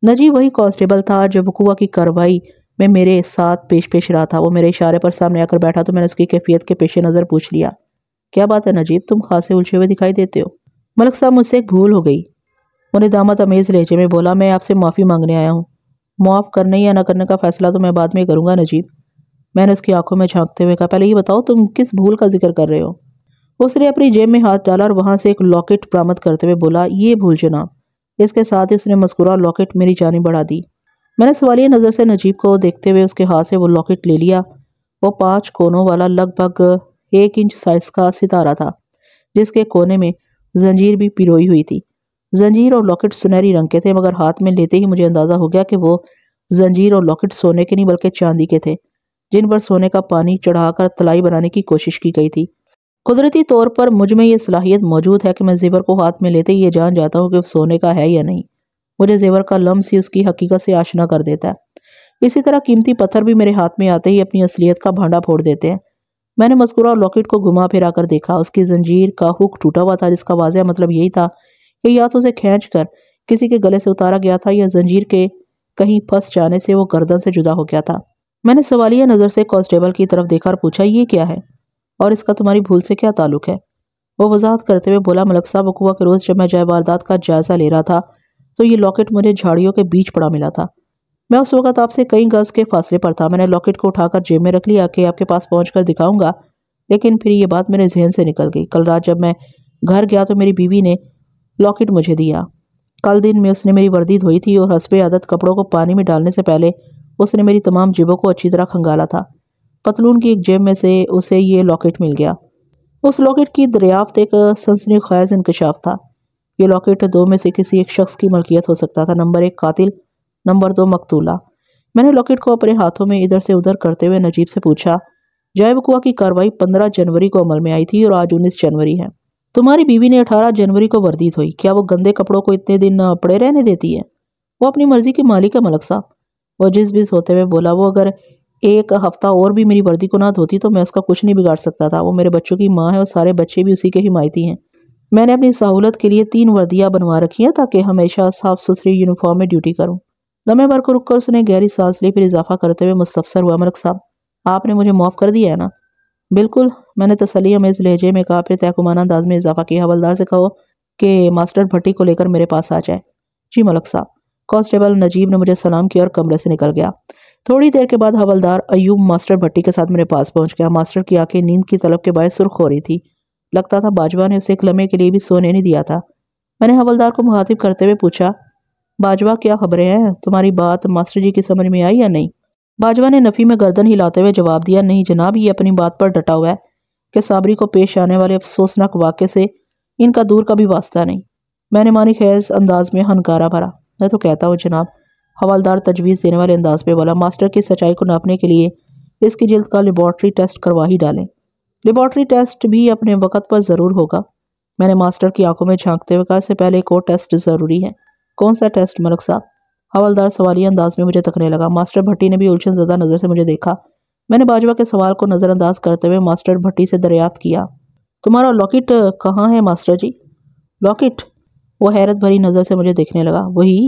नजीब वही कांस्टेबल था जो वकुआ की कार्रवाई में मेरे साथ पेश पेश रहा था वो मेरे इशारे पर सामने आकर बैठा तो मैंने उसकी कैफियत के पेश नज़र पूछ लिया क्या बात है नजीब तुम खासे उलझे हुए दिखाई देते हो मलक साहब मुझसे एक भूल हो गई उन्हें दामत अमेज़ लहजे में बोला मैं आपसे माफ़ी मांगने आया हूँ माफ करने या ना करने का फ़ैसला तो मैं बाद में करूँगा नजीब मैंने उसकी आंखों में झांकते हुए कहा पहले ये बताओ तुम किस भूल का जिक्र कर रहे हो उसने अपनी जेब में हाथ डाला और वहां से एक लॉकेट बरामद करते हुए बोला ये भूल जनाब इसके साथ ही उसने मस्कुरा लॉकेट मेरी जानी बढ़ा दी मैंने सवालिया नज़र से नजीब को देखते हुए उसके हाथ से वो लॉकेट ले लिया वो पांच कोनों वाला लगभग एक इंच साइज का सितारा था जिसके कोने में जंजीर भी पिरोई हुई थी जंजीर और लॉकेट सुनहरी रंग के थे मगर हाथ में लेते ही मुझे अंदाज़ा हो गया कि वो जंजीर और लॉकेट सोने के नहीं बल्कि चांदी के थे जिन पर सोने का पानी चढ़ाकर तलाई बनाने की कोशिश की गई थी कुदरती तौर पर मुझ में ये सलाहियत मौजूद है कि मैं जेवर को हाथ में लेते ही ये जान जाता हूँ कि सोने का है या नहीं मुझे जेवर का लम्स ही उसकी हकीकत से आशना कर देता है इसी तरह कीमती पत्थर भी मेरे हाथ में आते ही अपनी असलियत का भांडा फोड़ देते हैं मैंने मस्कुरा लॉकेट को घुमा फिरा कर देखा उसकी जंजीर का हुक टूटा हुआ था जिसका वाजह मतलब यही था कि या तो उसे खींच कर किसी के गले से उतारा गया था या जंजीर के कहीं फंस जाने से वो गर्दन से जुदा हो गया था मैंने सवालिया नज़र से कांस्टेबल की तरफ देखा और पूछा ये क्या है और इसका तुम्हारी भूल से क्या ताल्लुक है वो वजाहत करते हुए बोला मलक साहब अकुआ के रोज़ जब मैं जय वारदात का जायज़ा ले रहा था तो ये लॉकेट मुझे झाड़ियों के बीच पड़ा मिला था मैं उस वक्त आपसे कई गज़ के फासले पर था मैंने लॉकेट को उठाकर जेब में रख लिया कि आपके पास पहुँच कर दिखाऊंगा लेकिन फिर ये बात मेरे जहन से निकल गई कल रात जब मैं घर गया तो मेरी बीवी ने लॉकेट मुझे दिया कल दिन में उसने मेरी वर्दी धोई थी और हसब आदत कपड़ों को पानी में डालने से पहले उसने मेरी तमाम जेबों को अच्छी तरह खंगाला था पतलून की एक जेब में से उसे ये लॉकेट मिल गया उस लॉकेट की दरियाफ्त एक सनसनी खैज इंकशाफ था ये लॉकेट दो में से किसी एक शख्स की मलकियत हो सकता था नंबर एक कातिल नंबर दो मकतूला मैंने लॉकेट को अपने हाथों में इधर से उधर करते हुए नजीब से पूछा जायब कुआ की कार्रवाई पंद्रह जनवरी को अमल में आई थी और आज उन्नीस जनवरी है तुम्हारी बीवी ने अठारह जनवरी को वर्दी धोई क्या वो गंदे कपड़ों को इतने दिन पड़े रहने देती है वो अपनी मर्जी की मालिक है मलक साहब वो जिस बीस होते हुए बोला वो अगर एक हफ्ता और भी मेरी वर्दी को ना धोती तो मैं उसका कुछ नहीं बिगाड़ सकता था वो मेरे बच्चों की माँ है और सारे बच्चे भी उसी के हिमायती हैं मैंने अपनी सहूलत के लिए तीन वर्दियाँ बनवा रखी हैं ताकि हमेशा साफ़ सुथरी यूनिफॉर्म में ड्यूटी करूँ लम्बे भर को रुक कर उसने गहरी सांस ली फिर इजाफा करते हुए मुस्तफसर हुआ मलक साहब आपने मुझे माफ कर दिया है ना बिल्कुल मैंने तसली अमेज़ लहजे में कहा फिर तहकुमाना अंदाज में इजाफा किया हवलदार से कहो कि मास्टर भट्टी को लेकर मेरे पास आ जाए जी मलक साहब कॉन्स्टेबल नजीब ने मुझे सलाम किया और कमरे से निकल गया थोड़ी देर के बाद हवलदार अयूब मास्टर भट्टी के साथ मेरे पास पहुंच गया मास्टर की आंखें नींद की तलब के बाय सुर्ख हो रही थी लगता था बाजवा ने उसे एक लम्हे के लिए भी सोने नहीं दिया था मैंने हवलदार को मुखातिब करते हुए पूछा बाजवा क्या खबरें हैं तुम्हारी बात मास्टर जी की समझ में आई या नहीं बाजवा ने नफ़ी में गर्दन हिलाते हुए जवाब दिया नहीं जनाब ये अपनी बात पर डटा हुआ है कि साबरी को पेश आने वाले अफसोसनाक वाक़े से इनका दूर का भी वास्ता नहीं मैंने मानी खैज अंदाज में हनकारा भरा मैं तो कहता हूँ जनाब हवालदार तजवीज़ देने वाले अंदाज में बोला मास्टर की सच्चाई को नापने के लिए इसकी जल्द का लेबॉर्ट्री टेस्ट करवा ही डालें लेबॉर्ट्री टेस्ट भी अपने वक़्त पर ज़रूर होगा मैंने मास्टर की आंखों में झांकते हुए कहा इससे पहले एक और टेस्ट ज़रूरी है कौन सा टेस्ट मलक साहब हवलदार सवालिया अंदाज में मुझे तकने लगा मास्टर भट्टी ने भी उलझन ज़दा नज़र से मुझे देखा मैंने बाजवा के सवाल को नज़रअंदाज करते हुए मास्टर भट्टी से दरियाफ्त किया तुम्हारा लॉकेट कहाँ है मास्टर जी लॉकेट वो हैरत भरी नज़र से मुझे देखने लगा वही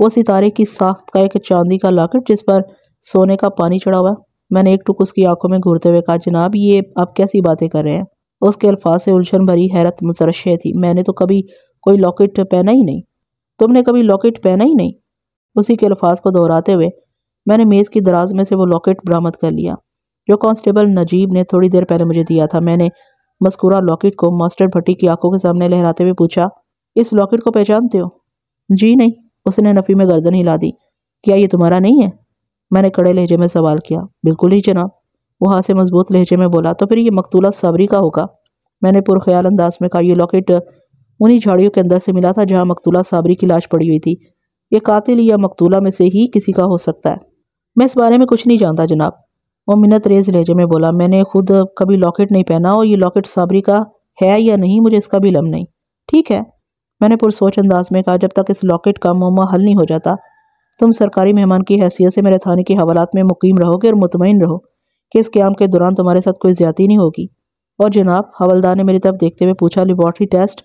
वो सितारे की साख्त का एक चांदी का लाकेट जिस पर सोने का पानी चढ़ा हुआ मैंने एक टुक उसकी आंखों में घूरते हुए कहा जनाब ये आप कैसी बातें कर रहे हैं उसके अल्फाज से उलझन भरी हैरत मुतरश थी मैंने तो कभी कोई लॉकेट पहना ही नहीं तुमने कभी लॉकेट पहना ही नहीं उसी के अल्फाज को दोहराते हुए मैंने मेज़ की दराज में से वो लॉकेट बरामद कर लिया जो कांस्टेबल नजीब ने थोड़ी देर पहले मुझे दिया था मैंने मस्कुरा लॉकेट को मास्टर भट्टी की आंखों के सामने लहराते हुए पूछा इस लॉकेट को पहचानते हो जी नहीं उसने नफ़ी में गर्दन हिला दी क्या ये तुम्हारा नहीं है मैंने कड़े लहजे में सवाल किया बिल्कुल ही जनाब वो हाथ से मजबूत लहजे में बोला तो फिर ये मकतूला साबरी का होगा मैंने पुरख्याल अंदाज में कहा यह लॉकेट उन्हीं झाड़ियों के अंदर से मिला था जहाँ मकतूला साबरी की लाश पड़ी हुई थी ये कातिल या मकतूला में से ही किसी का हो सकता है मैं इस बारे में कुछ नहीं जानता जनाब वो मिन्नत रेज लहजे में बोला मैंने खुद कभी लॉकेट नहीं पहना और ये लॉकेट साबरी का है या नहीं मुझे इसका भी लम नहीं ठीक है मैंने पुरसोच अंदाज में कहा जब तक इस लॉकेट का मामा हल नहीं हो जाता तुम सरकारी मेहमान की हैसियत से मेरे थाने के हवालात में मुकीम रहोगे और मुतमिन रहो कि इस क्याम के दौरान तुम्हारे साथ कोई ज्यादा नहीं होगी और जनाब हवलदार ने मेरी तरफ देखते हुए पूछा लेबॉर्ट्री टेस्ट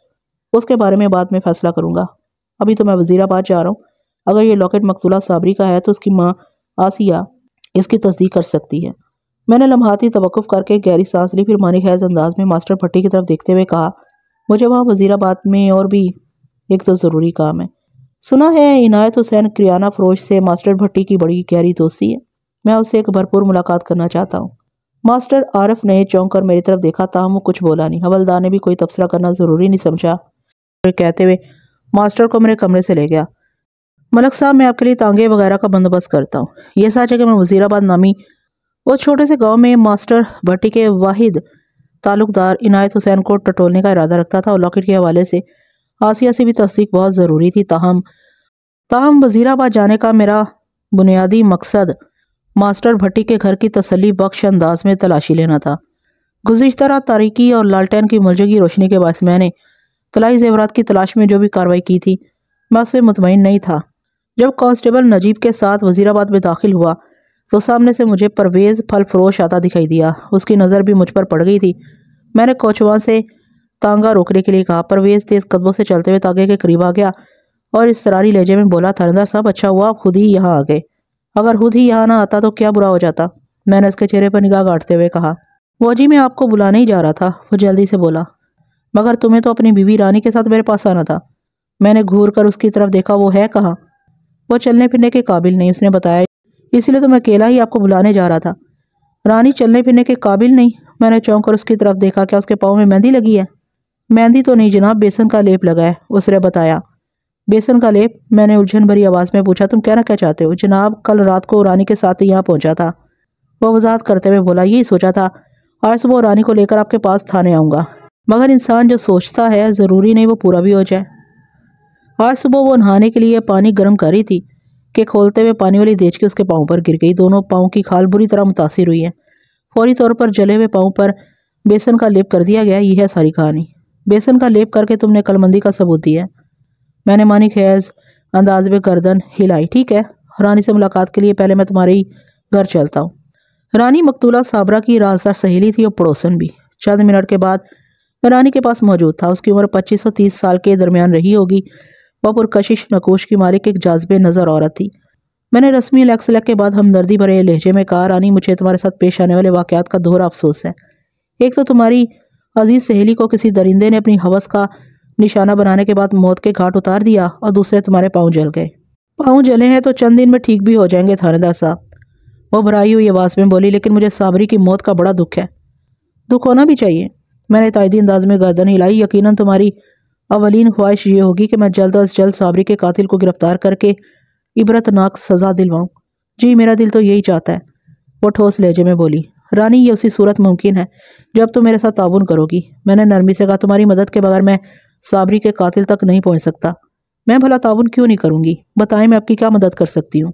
उसके बारे में बाद में फैसला करूँगा अभी तो मैं वजीराबाद जा रहा हूँ अगर ये लॉकेट मकतूला साबरी का है तो उसकी माँ आसिया इसकी तस्दीक कर सकती है मैंने लम्हाती तवक़ करके गहरी सांस ली फिर मानी खैज अंदाज में मास्टर भट्टी की तरफ देखते हुए कहा मुझे वहाँ वजीराबाद में और भी एक तो ज़रूरी काम है सुना है इनायत हुसैन क्रियाना फरोश से मास्टर भट्टी की बड़ी गहरी दोस्ती है मैं उससे एक भरपूर मुलाकात करना चाहता हूँ मास्टर आरफ ने चौंक कर मेरी तरफ देखा था वो कुछ बोला नहीं हवलदार ने भी कोई तबसरा करना ज़रूरी नहीं समझा कहते हुए मास्टर को मेरे कमरे से ले गया मलक साहब मैं आपके लिए तांगे वगैरह का बंदोबस्त करता हूँ यह सच है कि मैं वजीराबाद नामी उस छोटे से गांव में मास्टर भट्टी के वाहिद तालुकदार इनायत हुसैन को टटोलने का इरादा रखता था और लॉकेट के हवाले से आसिया से भी तस्दीक बहुत ज़रूरी थी ताहम ताहम वजीराबाद जाने का मेरा बुनियादी मकसद मास्टर भट्टी के घर की तसली बख्श अंदाज में तलाशी लेना था गुजशत रात तारीकी और लालटेन की मुलजगी रोशनी के बायस मैंने तलाई जेवरात की तलाश में जो भी कार्रवाई की थी मैं उससे मुतमिन नहीं था जब कांस्टेबल नजीब के साथ वजीराबाद में दाखिल हुआ तो सामने से मुझे परवेज़ फल फरोश आता दिखाई दिया उसकी नज़र भी मुझ पर पड़ गई थी मैंने कोचवा से तांगा रोकने के लिए कहा परवेज तेज कदमों से चलते हुए तांगे के करीब आ गया और इस तरारी लहजे में बोला थानेदार साहब अच्छा हुआ आप खुद ही यहाँ आ गए अगर खुद ही यहाँ ना आता तो क्या बुरा हो जाता मैंने उसके चेहरे पर निगाह गाड़ते हुए कहा वो जी मैं आपको बुलाने ही जा रहा था वो जल्दी से बोला मगर तुम्हें तो अपनी बीवी रानी के साथ मेरे पास आना था मैंने घूर कर उसकी तरफ देखा वो है कहाँ वो चलने फिरने के काबिल नहीं उसने बताया इसलिए तो मैं अकेला ही आपको बुलाने जा रहा था रानी चलने फिरने के काबिल नहीं मैंने चौंक कर उसकी तरफ देखा क्या उसके पाँव में मेहंदी लगी है मेहंदी तो नहीं जनाब बेसन का लेप लगाए उसने बताया बेसन का लेप मैंने उलझन भरी आवाज़ में पूछा तुम कहना क्या चाहते हो जनाब कल रात को रानी के साथ यहाँ पहुँचा था वह वजाहत करते हुए बोला यही सोचा था आज सुबह रानी को लेकर आपके पास थाने आऊँगा मगर इंसान जो सोचता है ज़रूरी नहीं वो पूरा भी हो जाए आज सुबह वो नहाने के लिए पानी गर्म कर रही थी कि खोलते हुए पानी वाली देच के उसके पाँव पर गिर गई दोनों पाँव की खाल बुरी तरह मुतासर हुई है फौरी तौर पर जले हुए पाँव पर बेसन का लेप कर दिया गया यह है सारी कहानी बेसन का लेप करके तुमने कलमंदी का सबूत दिया मैंने मानी खैज अंदाज में गर्दन हिलाई ठीक है रानी से मुलाकात के लिए पहले मैं तुम्हारे ही घर चलता हूँ रानी मकतूला साबरा की राजदार सहेली थी और पड़ोसन भी चंद मिनट के बाद मैं रानी के पास मौजूद था उसकी उम्र पच्चीस और तीस साल के दरमियान रही होगी वह पुरकशिश नकोश की मारिक एक जाजबे नज़र औरत थी मैंने रस्मी लैक्सलैक के बाद हमदर्दी भरे लहजे में कहा रानी मुझे तुम्हारे साथ पेश आने वाले वाक़ात का दोहरा अफसोस है एक तो तुम्हारी अजीज सहेली को किसी दरिंदे ने अपनी हवस का निशाना बनाने के बाद मौत के घाट उतार दिया और दूसरे तुम्हारे पाँव जल गए पाँव जले हैं तो चंद दिन में ठीक भी हो जाएंगे थानेदार साहब वो भराई हुई आवाज़ में बोली लेकिन मुझे साबरी की मौत का बड़ा दुख है दुख होना भी चाहिए मैंने तायदी अंदाज में गर्दन हिलाई यकीनन तुम्हारी अवलीन ख्वाहिश ये होगी कि मैं जल्द अज जल्द साबरी के कातिल को गिरफ्तार करके इबरतनाक सज़ा दिलवाऊँ जी मेरा दिल तो यही चाहता है वो ठोस लहजे में बोली रानी ये उसी सूरत मुमकिन है जब तुम मेरे साथ ताउन करोगी मैंने नरमी से कहा तुम्हारी मदद के बगैर मैं साबरी के कातिल तक नहीं पहुँच सकता मैं भला ताउन क्यों नहीं करूंगी बताएं मैं आपकी क्या मदद कर सकती हूँ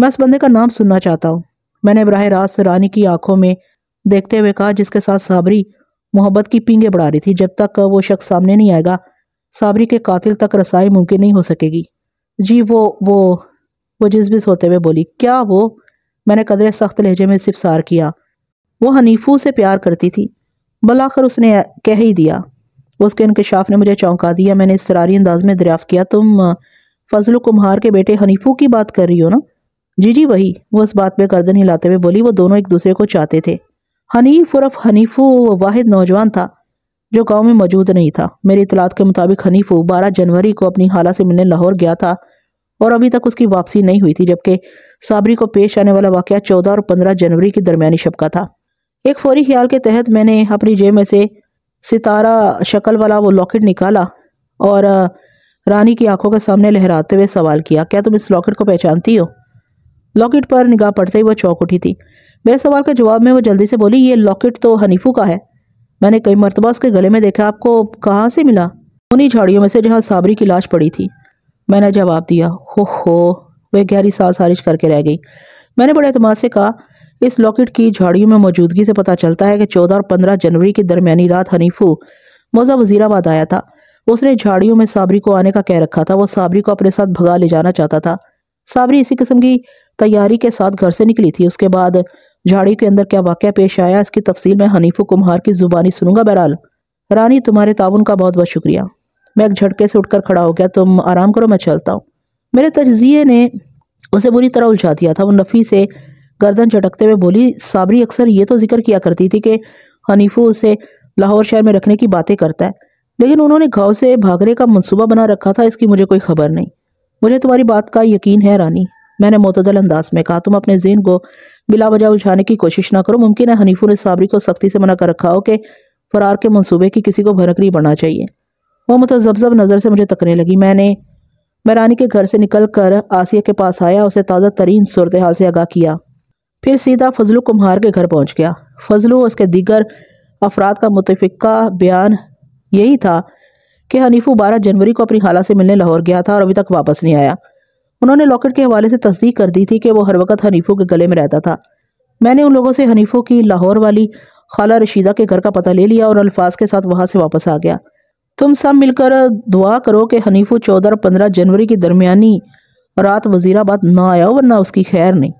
मैं उस बंदे का नाम सुनना चाहता हूँ मैंने बराह रास्त रानी की आंखों में देखते हुए कहा जिसके साथ साबरी मोहब्बत की पींगे बढ़ा रही थी जब तक वो शख्स सामने नहीं आएगा साबरी के कातिल तक रसाई मुमकिन नहीं हो सकेगी जी वो वो वो जिस भी सोते हुए बोली क्या वो मैंने कदरे सख्त लहजे में सिफसार किया वो हनीफू से प्यार करती थी बलाखर उसने कह ही दिया उसके इनकशाफ ने मुझे चौंका दिया मैंने इस तरारी अंदाज में दरियाफ़ किया तुम फजल कुम्हार के बेटे हनीफू की बात कर रही हो ना जी जी वही वो इस बात पे गर्दन हिलाते हुए बोली वो दोनों एक दूसरे को चाहते थे हनीफ उर्फ हनीफू वो वाहिद नौजवान था जो गांव में मौजूद नहीं था मेरी इतलात के मुताबिक हनीफू बारह जनवरी को अपनी हाला से मिलने लाहौर गया था और अभी तक उसकी वापसी नहीं हुई थी जबकि साबरी को पेश आने वाला वाक़ चौदह और पंद्रह जनवरी के दरमियानी शब का था एक फौरी ख्याल के तहत मैंने अपनी जेब में से सितारा शक्ल वाला वो लॉकेट निकाला और रानी की आंखों के सामने लहराते हुए सवाल किया क्या तुम इस लॉकेट को पहचानती हो लॉकेट पर निगाह पड़ते ही वह चौंक उठी थी मेरे सवाल के जवाब में वो जल्दी से बोली ये लॉकेट तो हनीफू का है मैंने कई मरतबा उसके गले में देखा आपको कहाँ से मिला उन्हीं झाड़ियों में से जहाँ साबरी की लाश पड़ी थी मैंने जवाब दिया हो हो वह गहरी सांस हारिश करके रह गई मैंने बड़े अतमाद से कहा इस लॉकेट की झाड़ियों में मौजूदगी से पता चलता है कि 14 और 15 जनवरी की दरमियानी रात हनीफू मौजा वजीराबाद आया था उसने झाड़ियों में साबरी को आने का कह रखा था वो साबरी को अपने साथ भगा ले जाना चाहता था साबरी इसी किस्म की तैयारी के साथ घर से निकली थी उसके बाद झाड़ी के अंदर क्या वाक्य पेश आया इसकी तफसील में हनीफू कुम्हार की जुबानी सुनूंगा बहरहाल रानी तुम्हारे ताउन का बहुत बहुत शुक्रिया मैं एक झटके से उठकर खड़ा हो गया तुम आराम करो मैं चलता हूँ मेरे तजिए ने उसे बुरी तरह उलझा दिया था वो नफ़ी से गर्दन झटकते हुए बोली साबरी अक्सर ये तो जिक्र किया करती थी कि हनीफो उसे लाहौर शहर में रखने की बातें करता है लेकिन उन्होंने घाव से भागने का मनसूबा बना रखा था इसकी मुझे कोई खबर नहीं मुझे तुम्हारी बात का यकीन है रानी मैंने मतदल अंदाज में कहा तुम अपने जहन को बिला वजह उलझाने की कोशिश ना करो मुमकिन है हनीफू ने साबरी को सख्ती से मना कर रखा हो कि फरार के मनसूबे की किसी को भरक नहीं बढ़ना चाहिए वह मुतजबजब नज़र से मुझे तकने लगी मैंने मैं रानी के घर से निकल कर आसिया के पास आया उसे ताज़ा तरीन सूरत हाल से आगाह किया फिर सीधा फजलू कुम्हार के घर पहुंच गया फजलू और उसके दीगर अफराद का मुतफ़ा बयान यही था कि हनीफू बारह जनवरी को अपनी खाला से मिलने लाहौर गया था और अभी तक वापस नहीं आया उन्होंने लॉकेट के हवाले से तस्दीक कर दी थी कि वो हर वक्त हनीफू के गले में रहता था मैंने उन लोगों से हनीफू की लाहौर वाली खाला रशीदा के घर का पता ले लिया और अल्फाज के साथ वहाँ से वापस आ गया तुम सब मिलकर दुआ करो कि हनीफू चौदह और पंद्रह जनवरी के दरमियानी रात वजीराबाद ना आया वरना उसकी खैर नहीं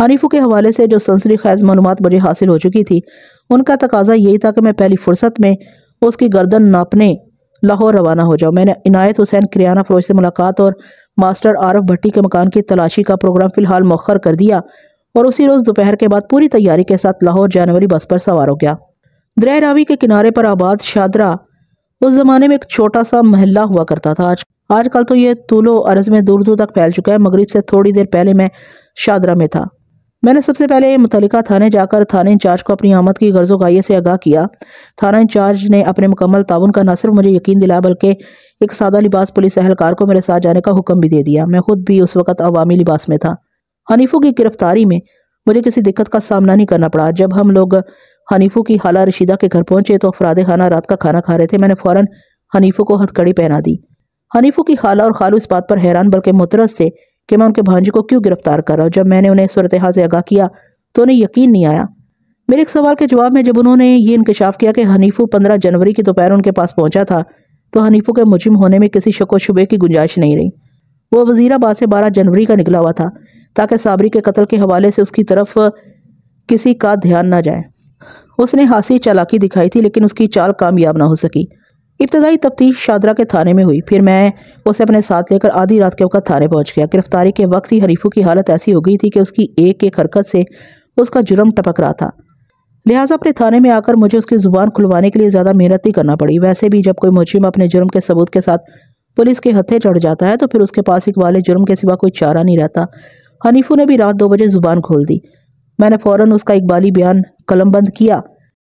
हनीफू के हवाले से जो सनसनी खैज मालूम मुझे हासिल हो चुकी थी उनका तकाजा यही था कि मैं पहली फुर्सत में उसकी गर्दन नापने लाहौर रवाना हो जाओ मैंने इनायत हुसैन क्रियाना फरोज से मुलाकात और मास्टर आरफ भट्टी के मकान की तलाशी का प्रोग्राम फ़िलहाल मौखर कर दिया और उसी रोज़ दोपहर के बाद पूरी तैयारी के साथ लाहौर जाने वाली बस पर सवार हो गया दरह रावी के किनारे पर आबाद शादरा उस ज़माने में एक छोटा सा महल्ला हुआ करता था आज आजकल तो ये तूलो अरज में दूर दूर तक फैल चुका है मगरब से थोड़ी देर पहले मैं शादरा में था मैंने सबसे पहले मुतलिका थाने जाकर थाना इंचार्ज को अपनी आमद की गर्जो गाइय से आगाह किया थाना इंचार्ज ने अपने मुकम्मल ताउन का न सिर्फ मुझे यकीन दिलाया बल्कि एक सादा लिबास पुलिस अहलकार को मेरे साथ जाने का हुक्म भी दे दिया मैं खुद भी उस वक्त अवामी लिबास में था हनीफों की गिरफ्तारी में मुझे किसी दिक्कत का सामना नहीं करना पड़ा जब हम लोग हनीफों की हाला रशीदा के घर पहुंचे तो अफराद खाना रात का खाना खा रहे थे मैंने फ़ौरन हनीफों को हथकड़ी पहना दी हनीफों की खाला और खालू इस बात पर हैरान बल्कि मुतरस थे કેમેન કે ભાંજો કો ક્યુ ગિરફ्तार કર રહા હો જબ મેને ઉને સુરતહાઝે અગાહ કિયા તોને યકીન ન હી આયા મેરે એક સવાલ કે જવાબ મે જબ ઉનહોને યે ઇન્કિશાફ કિયા કે હનીફુ 15 જાન્યુઆરી કે dopahar ઉનકે પાસ પહોંચા થા તો હનીફુ કે મુજમ હોને મે કિસી શક ઓ શુબે કી ગુંજાઈશ નહીં રહી વો વઝીરાબાદ સે 12 જાન્યુઆરી કા નીકલા હુઆ થા તાકે સાબરી કે કતલ કે હવાલے સે ઉસકી તરફ કિસી કા ધ્યાન ના જાય ઉસને હાસી ચાલાકી દિખાઈ થી લેકિન ઉસકી ચાલ कामयाब ના હો સકી इब्तदाई तफ्तीश शादरा के थाने में हुई फिर मैं उसे अपने साथ लेकर आधी रात के वक्त थाने पहुंच गया गिरफ्तारी के वक्त ही हरीफों की हालत ऐसी हो गई थी कि उसकी एक एक हरकत से उसका जुर्म टपक रहा था लिहाजा अपने थाने में आकर मुझे उसकी ज़ुबान खुलवाने के लिए ज़्यादा मेहनत ही करना पड़ी वैसे भी जब कोई मुजरिम अपने जुर्म के सबूत के साथ पुलिस के हथे चढ़ जाता है तो फिर उसके पास एक वाले जुर्म के सिवा कोई चारा नहीं रहता हनीफू ने भी रात दो बजे ज़ुबान खोल दी मैंने फ़ौरन उसका इकबाली बयान कलमबंद किया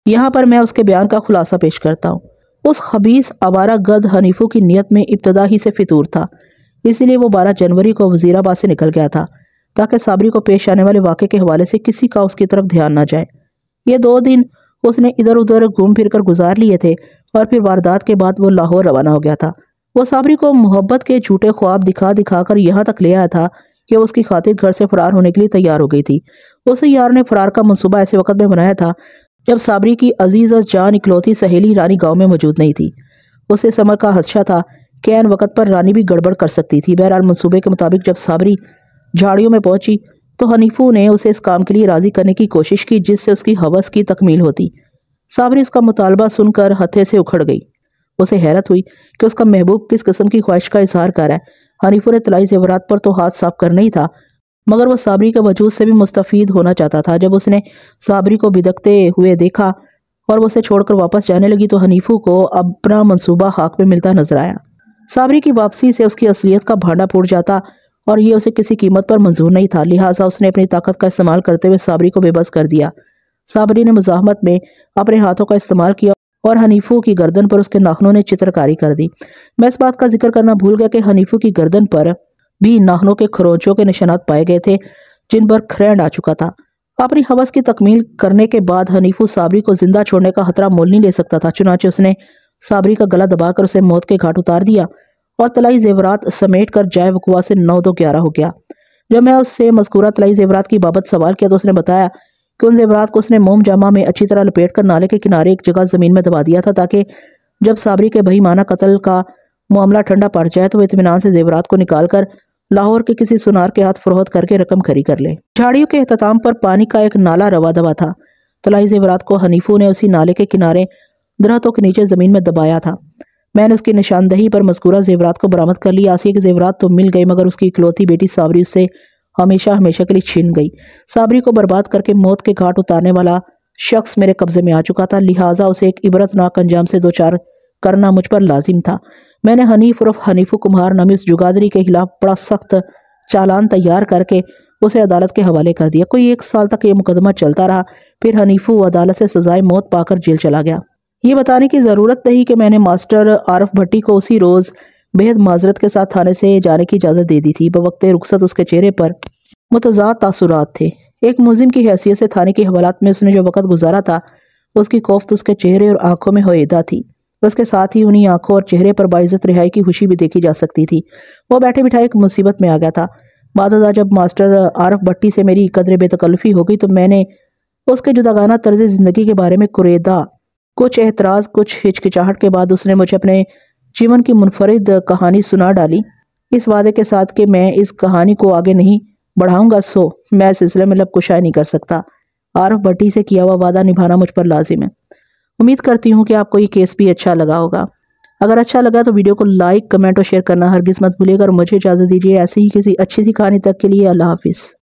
यहाँ पर मैं उसके बयान का खुलासा पेश करता हूँ उस हबीस आवारा गद हनीफों की नीयत में इब्तदा ही से फितूर था इसलिए वो बारह जनवरी को वजीराबाद से निकल गया था ताकि साबरी को पेश आने वाले वाक़े के हवाले से किसी का उसकी तरफ ध्यान ना जाए ये दो दिन उसने इधर उधर घूम फिर कर गुजार लिए थे और फिर वारदात के बाद वो लाहौर रवाना हो गया था वो साबरी को मोहब्बत के झूठे ख्वाब दिखा दिखा कर यहाँ तक ले आया था कि उसकी खातिर घर से फरार होने के लिए तैयार हो गई थी उस यार ने फरार का मनसूबा ऐसे वक्त में बनाया था जब साबरी की अजीज़ और जान इकलौती सहेली रानी गांव में मौजूद नहीं थी उसे समर का हदशा था कि एन वक्त पर रानी भी गड़बड़ कर सकती थी बहरहाल मनसूबे के मुताबिक जब साबरी झाड़ियों में पहुंची तो हनीफू ने उसे इस काम के लिए राज़ी करने की कोशिश की जिससे उसकी हवस की तकमील होती साबरी उसका मुतालबा सुनकर हथे से उखड़ गई उसे हैरत हुई कि उसका महबूब किस किस्म की ख्वाहिश का इजहार कर रहा है हनीफू ने तलाई जेवरात पर तो हाथ साफ करना ही था मगर वह साबरी के वजूद से भी मुस्तफ़ होना चाहता था जब उसने साबरी को भिदकते हुए देखा और उसे छोड़कर वापस जाने लगी तो हनीफू को अपना मनसूबा हाक में मिलता नजर आया साबरी की वापसी से उसकी असलियत का भांडा फूट जाता और ये उसे किसी कीमत पर मंजूर नहीं था लिहाजा उसने अपनी ताकत का इस्तेमाल करते हुए साबरी को बेबस कर दिया साबरी ने मुजामत में अपने हाथों का इस्तेमाल किया और हनीफू की गर्दन पर उसके नाखनों ने चित्रकारी कर दी मैं इस बात का जिक्र करना भूल गया कि हनीफू की गर्दन पर भी नाहनों के खरोंचों के निशानात पाए गए थे जिन पर खरेंड आ चुका था अपनी हवस की तकमील करने के बाद हनीफू साबरी को जिंदा छोड़ने का खतरा मोल नहीं ले सकता था चुनाचे उसने साबरी का गला दबाकर उसे मौत के घाट उतार दिया और तलाई जेवरात समेट कर जाय वकुआ से नौ दो ग्यारह हो गया जब मैं उससे मजकूरा तलाई जेवरात की बाबत सवाल किया तो उसने बताया कि उन जेवरात को उसने मोम जामा में अच्छी तरह लपेट कर नाले के किनारे एक जगह ज़मीन में दबा दिया था ताकि जब साबरी के बहीमाना माना कत्ल का मामला ठंडा पड़ जाए तो वह इतमान से जेवरात को निकालकर लाहौर के किसी सुनार के हाथ फरोहत करके रकम खरी कर लें झाड़ियों के अख्ताम पर पानी का एक नाला रवा दवा था तलाई जेवरात को हनीफू ने उसी नाले के किनारे दरहतों के नीचे ज़मीन में दबाया था मैंने उसकी निशानदही पर मस्कूरा जेवरात को बरामद कर लिया आसिया के जेवरात तो मिल गए मगर उसकी इकलौती बेटी साबरी उससे हमेशा हमेशा के लिए छीन गई साबरी को बर्बाद करके मौत के घाट उतारने वाला शख्स मेरे कब्जे में आ चुका था लिहाजा उसे एक इबरतनाक अंजाम से दो चार करना मुझ पर लाजिम था मैंने हनीफ उर्फ हनीफू कुम्हार नामी उस जुगादरी के खिलाफ बड़ा सख्त चालान तैयार करके उसे अदालत के हवाले कर दिया कोई एक साल तक ये मुकदमा चलता रहा फिर हनीफू अदालत से सजाए मौत पाकर जेल चला गया ये बताने की ज़रूरत नहीं कि मैंने मास्टर आरफ भट्टी को उसी रोज़ बेहद माजरत के साथ थाने से जाने की इजाज़त दे दी थी बवक्त रुखसत उसके चेहरे पर मतजाद तासुरात थे एक मुलिम की हैसियत से थाने के हवालात में उसने जो वक़्त गुजारा था उसकी कोफ्त उसके चेहरे और आंखों में होदा थी उसके साथ ही उन्हीं आंखों और चेहरे पर बाइजत रिहाई की खुशी भी देखी जा सकती थी वो बैठे बिठाए एक मुसीबत में आ गया था बाद जब मास्टर आरफ भट्टी से मेरी कदर बेतकल्फ़ी हो गई तो मैंने उसके जुदागाना तर्ज ज़िंदगी के बारे में कुरेदा कुछ एतराज़ कुछ हिचकिचाहट के बाद उसने मुझे अपने जीवन की मुनफरद कहानी सुना डाली इस वादे के साथ कि मैं इस कहानी को आगे नहीं बढ़ाऊंगा सो मैं सिलसिले में लब कुशाई नहीं कर सकता आरफ भट्टी से किया हुआ वादा निभाना मुझ पर लाजिम है उम्मीद करती हूँ कि आपको ये केस भी अच्छा लगा होगा अगर अच्छा लगा तो वीडियो को लाइक कमेंट और शेयर करना हर मत भूलेगा और मुझे इजाज़त दीजिए ऐसे ही किसी अच्छी सी कहानी तक के लिए अल्लाह हाफिज़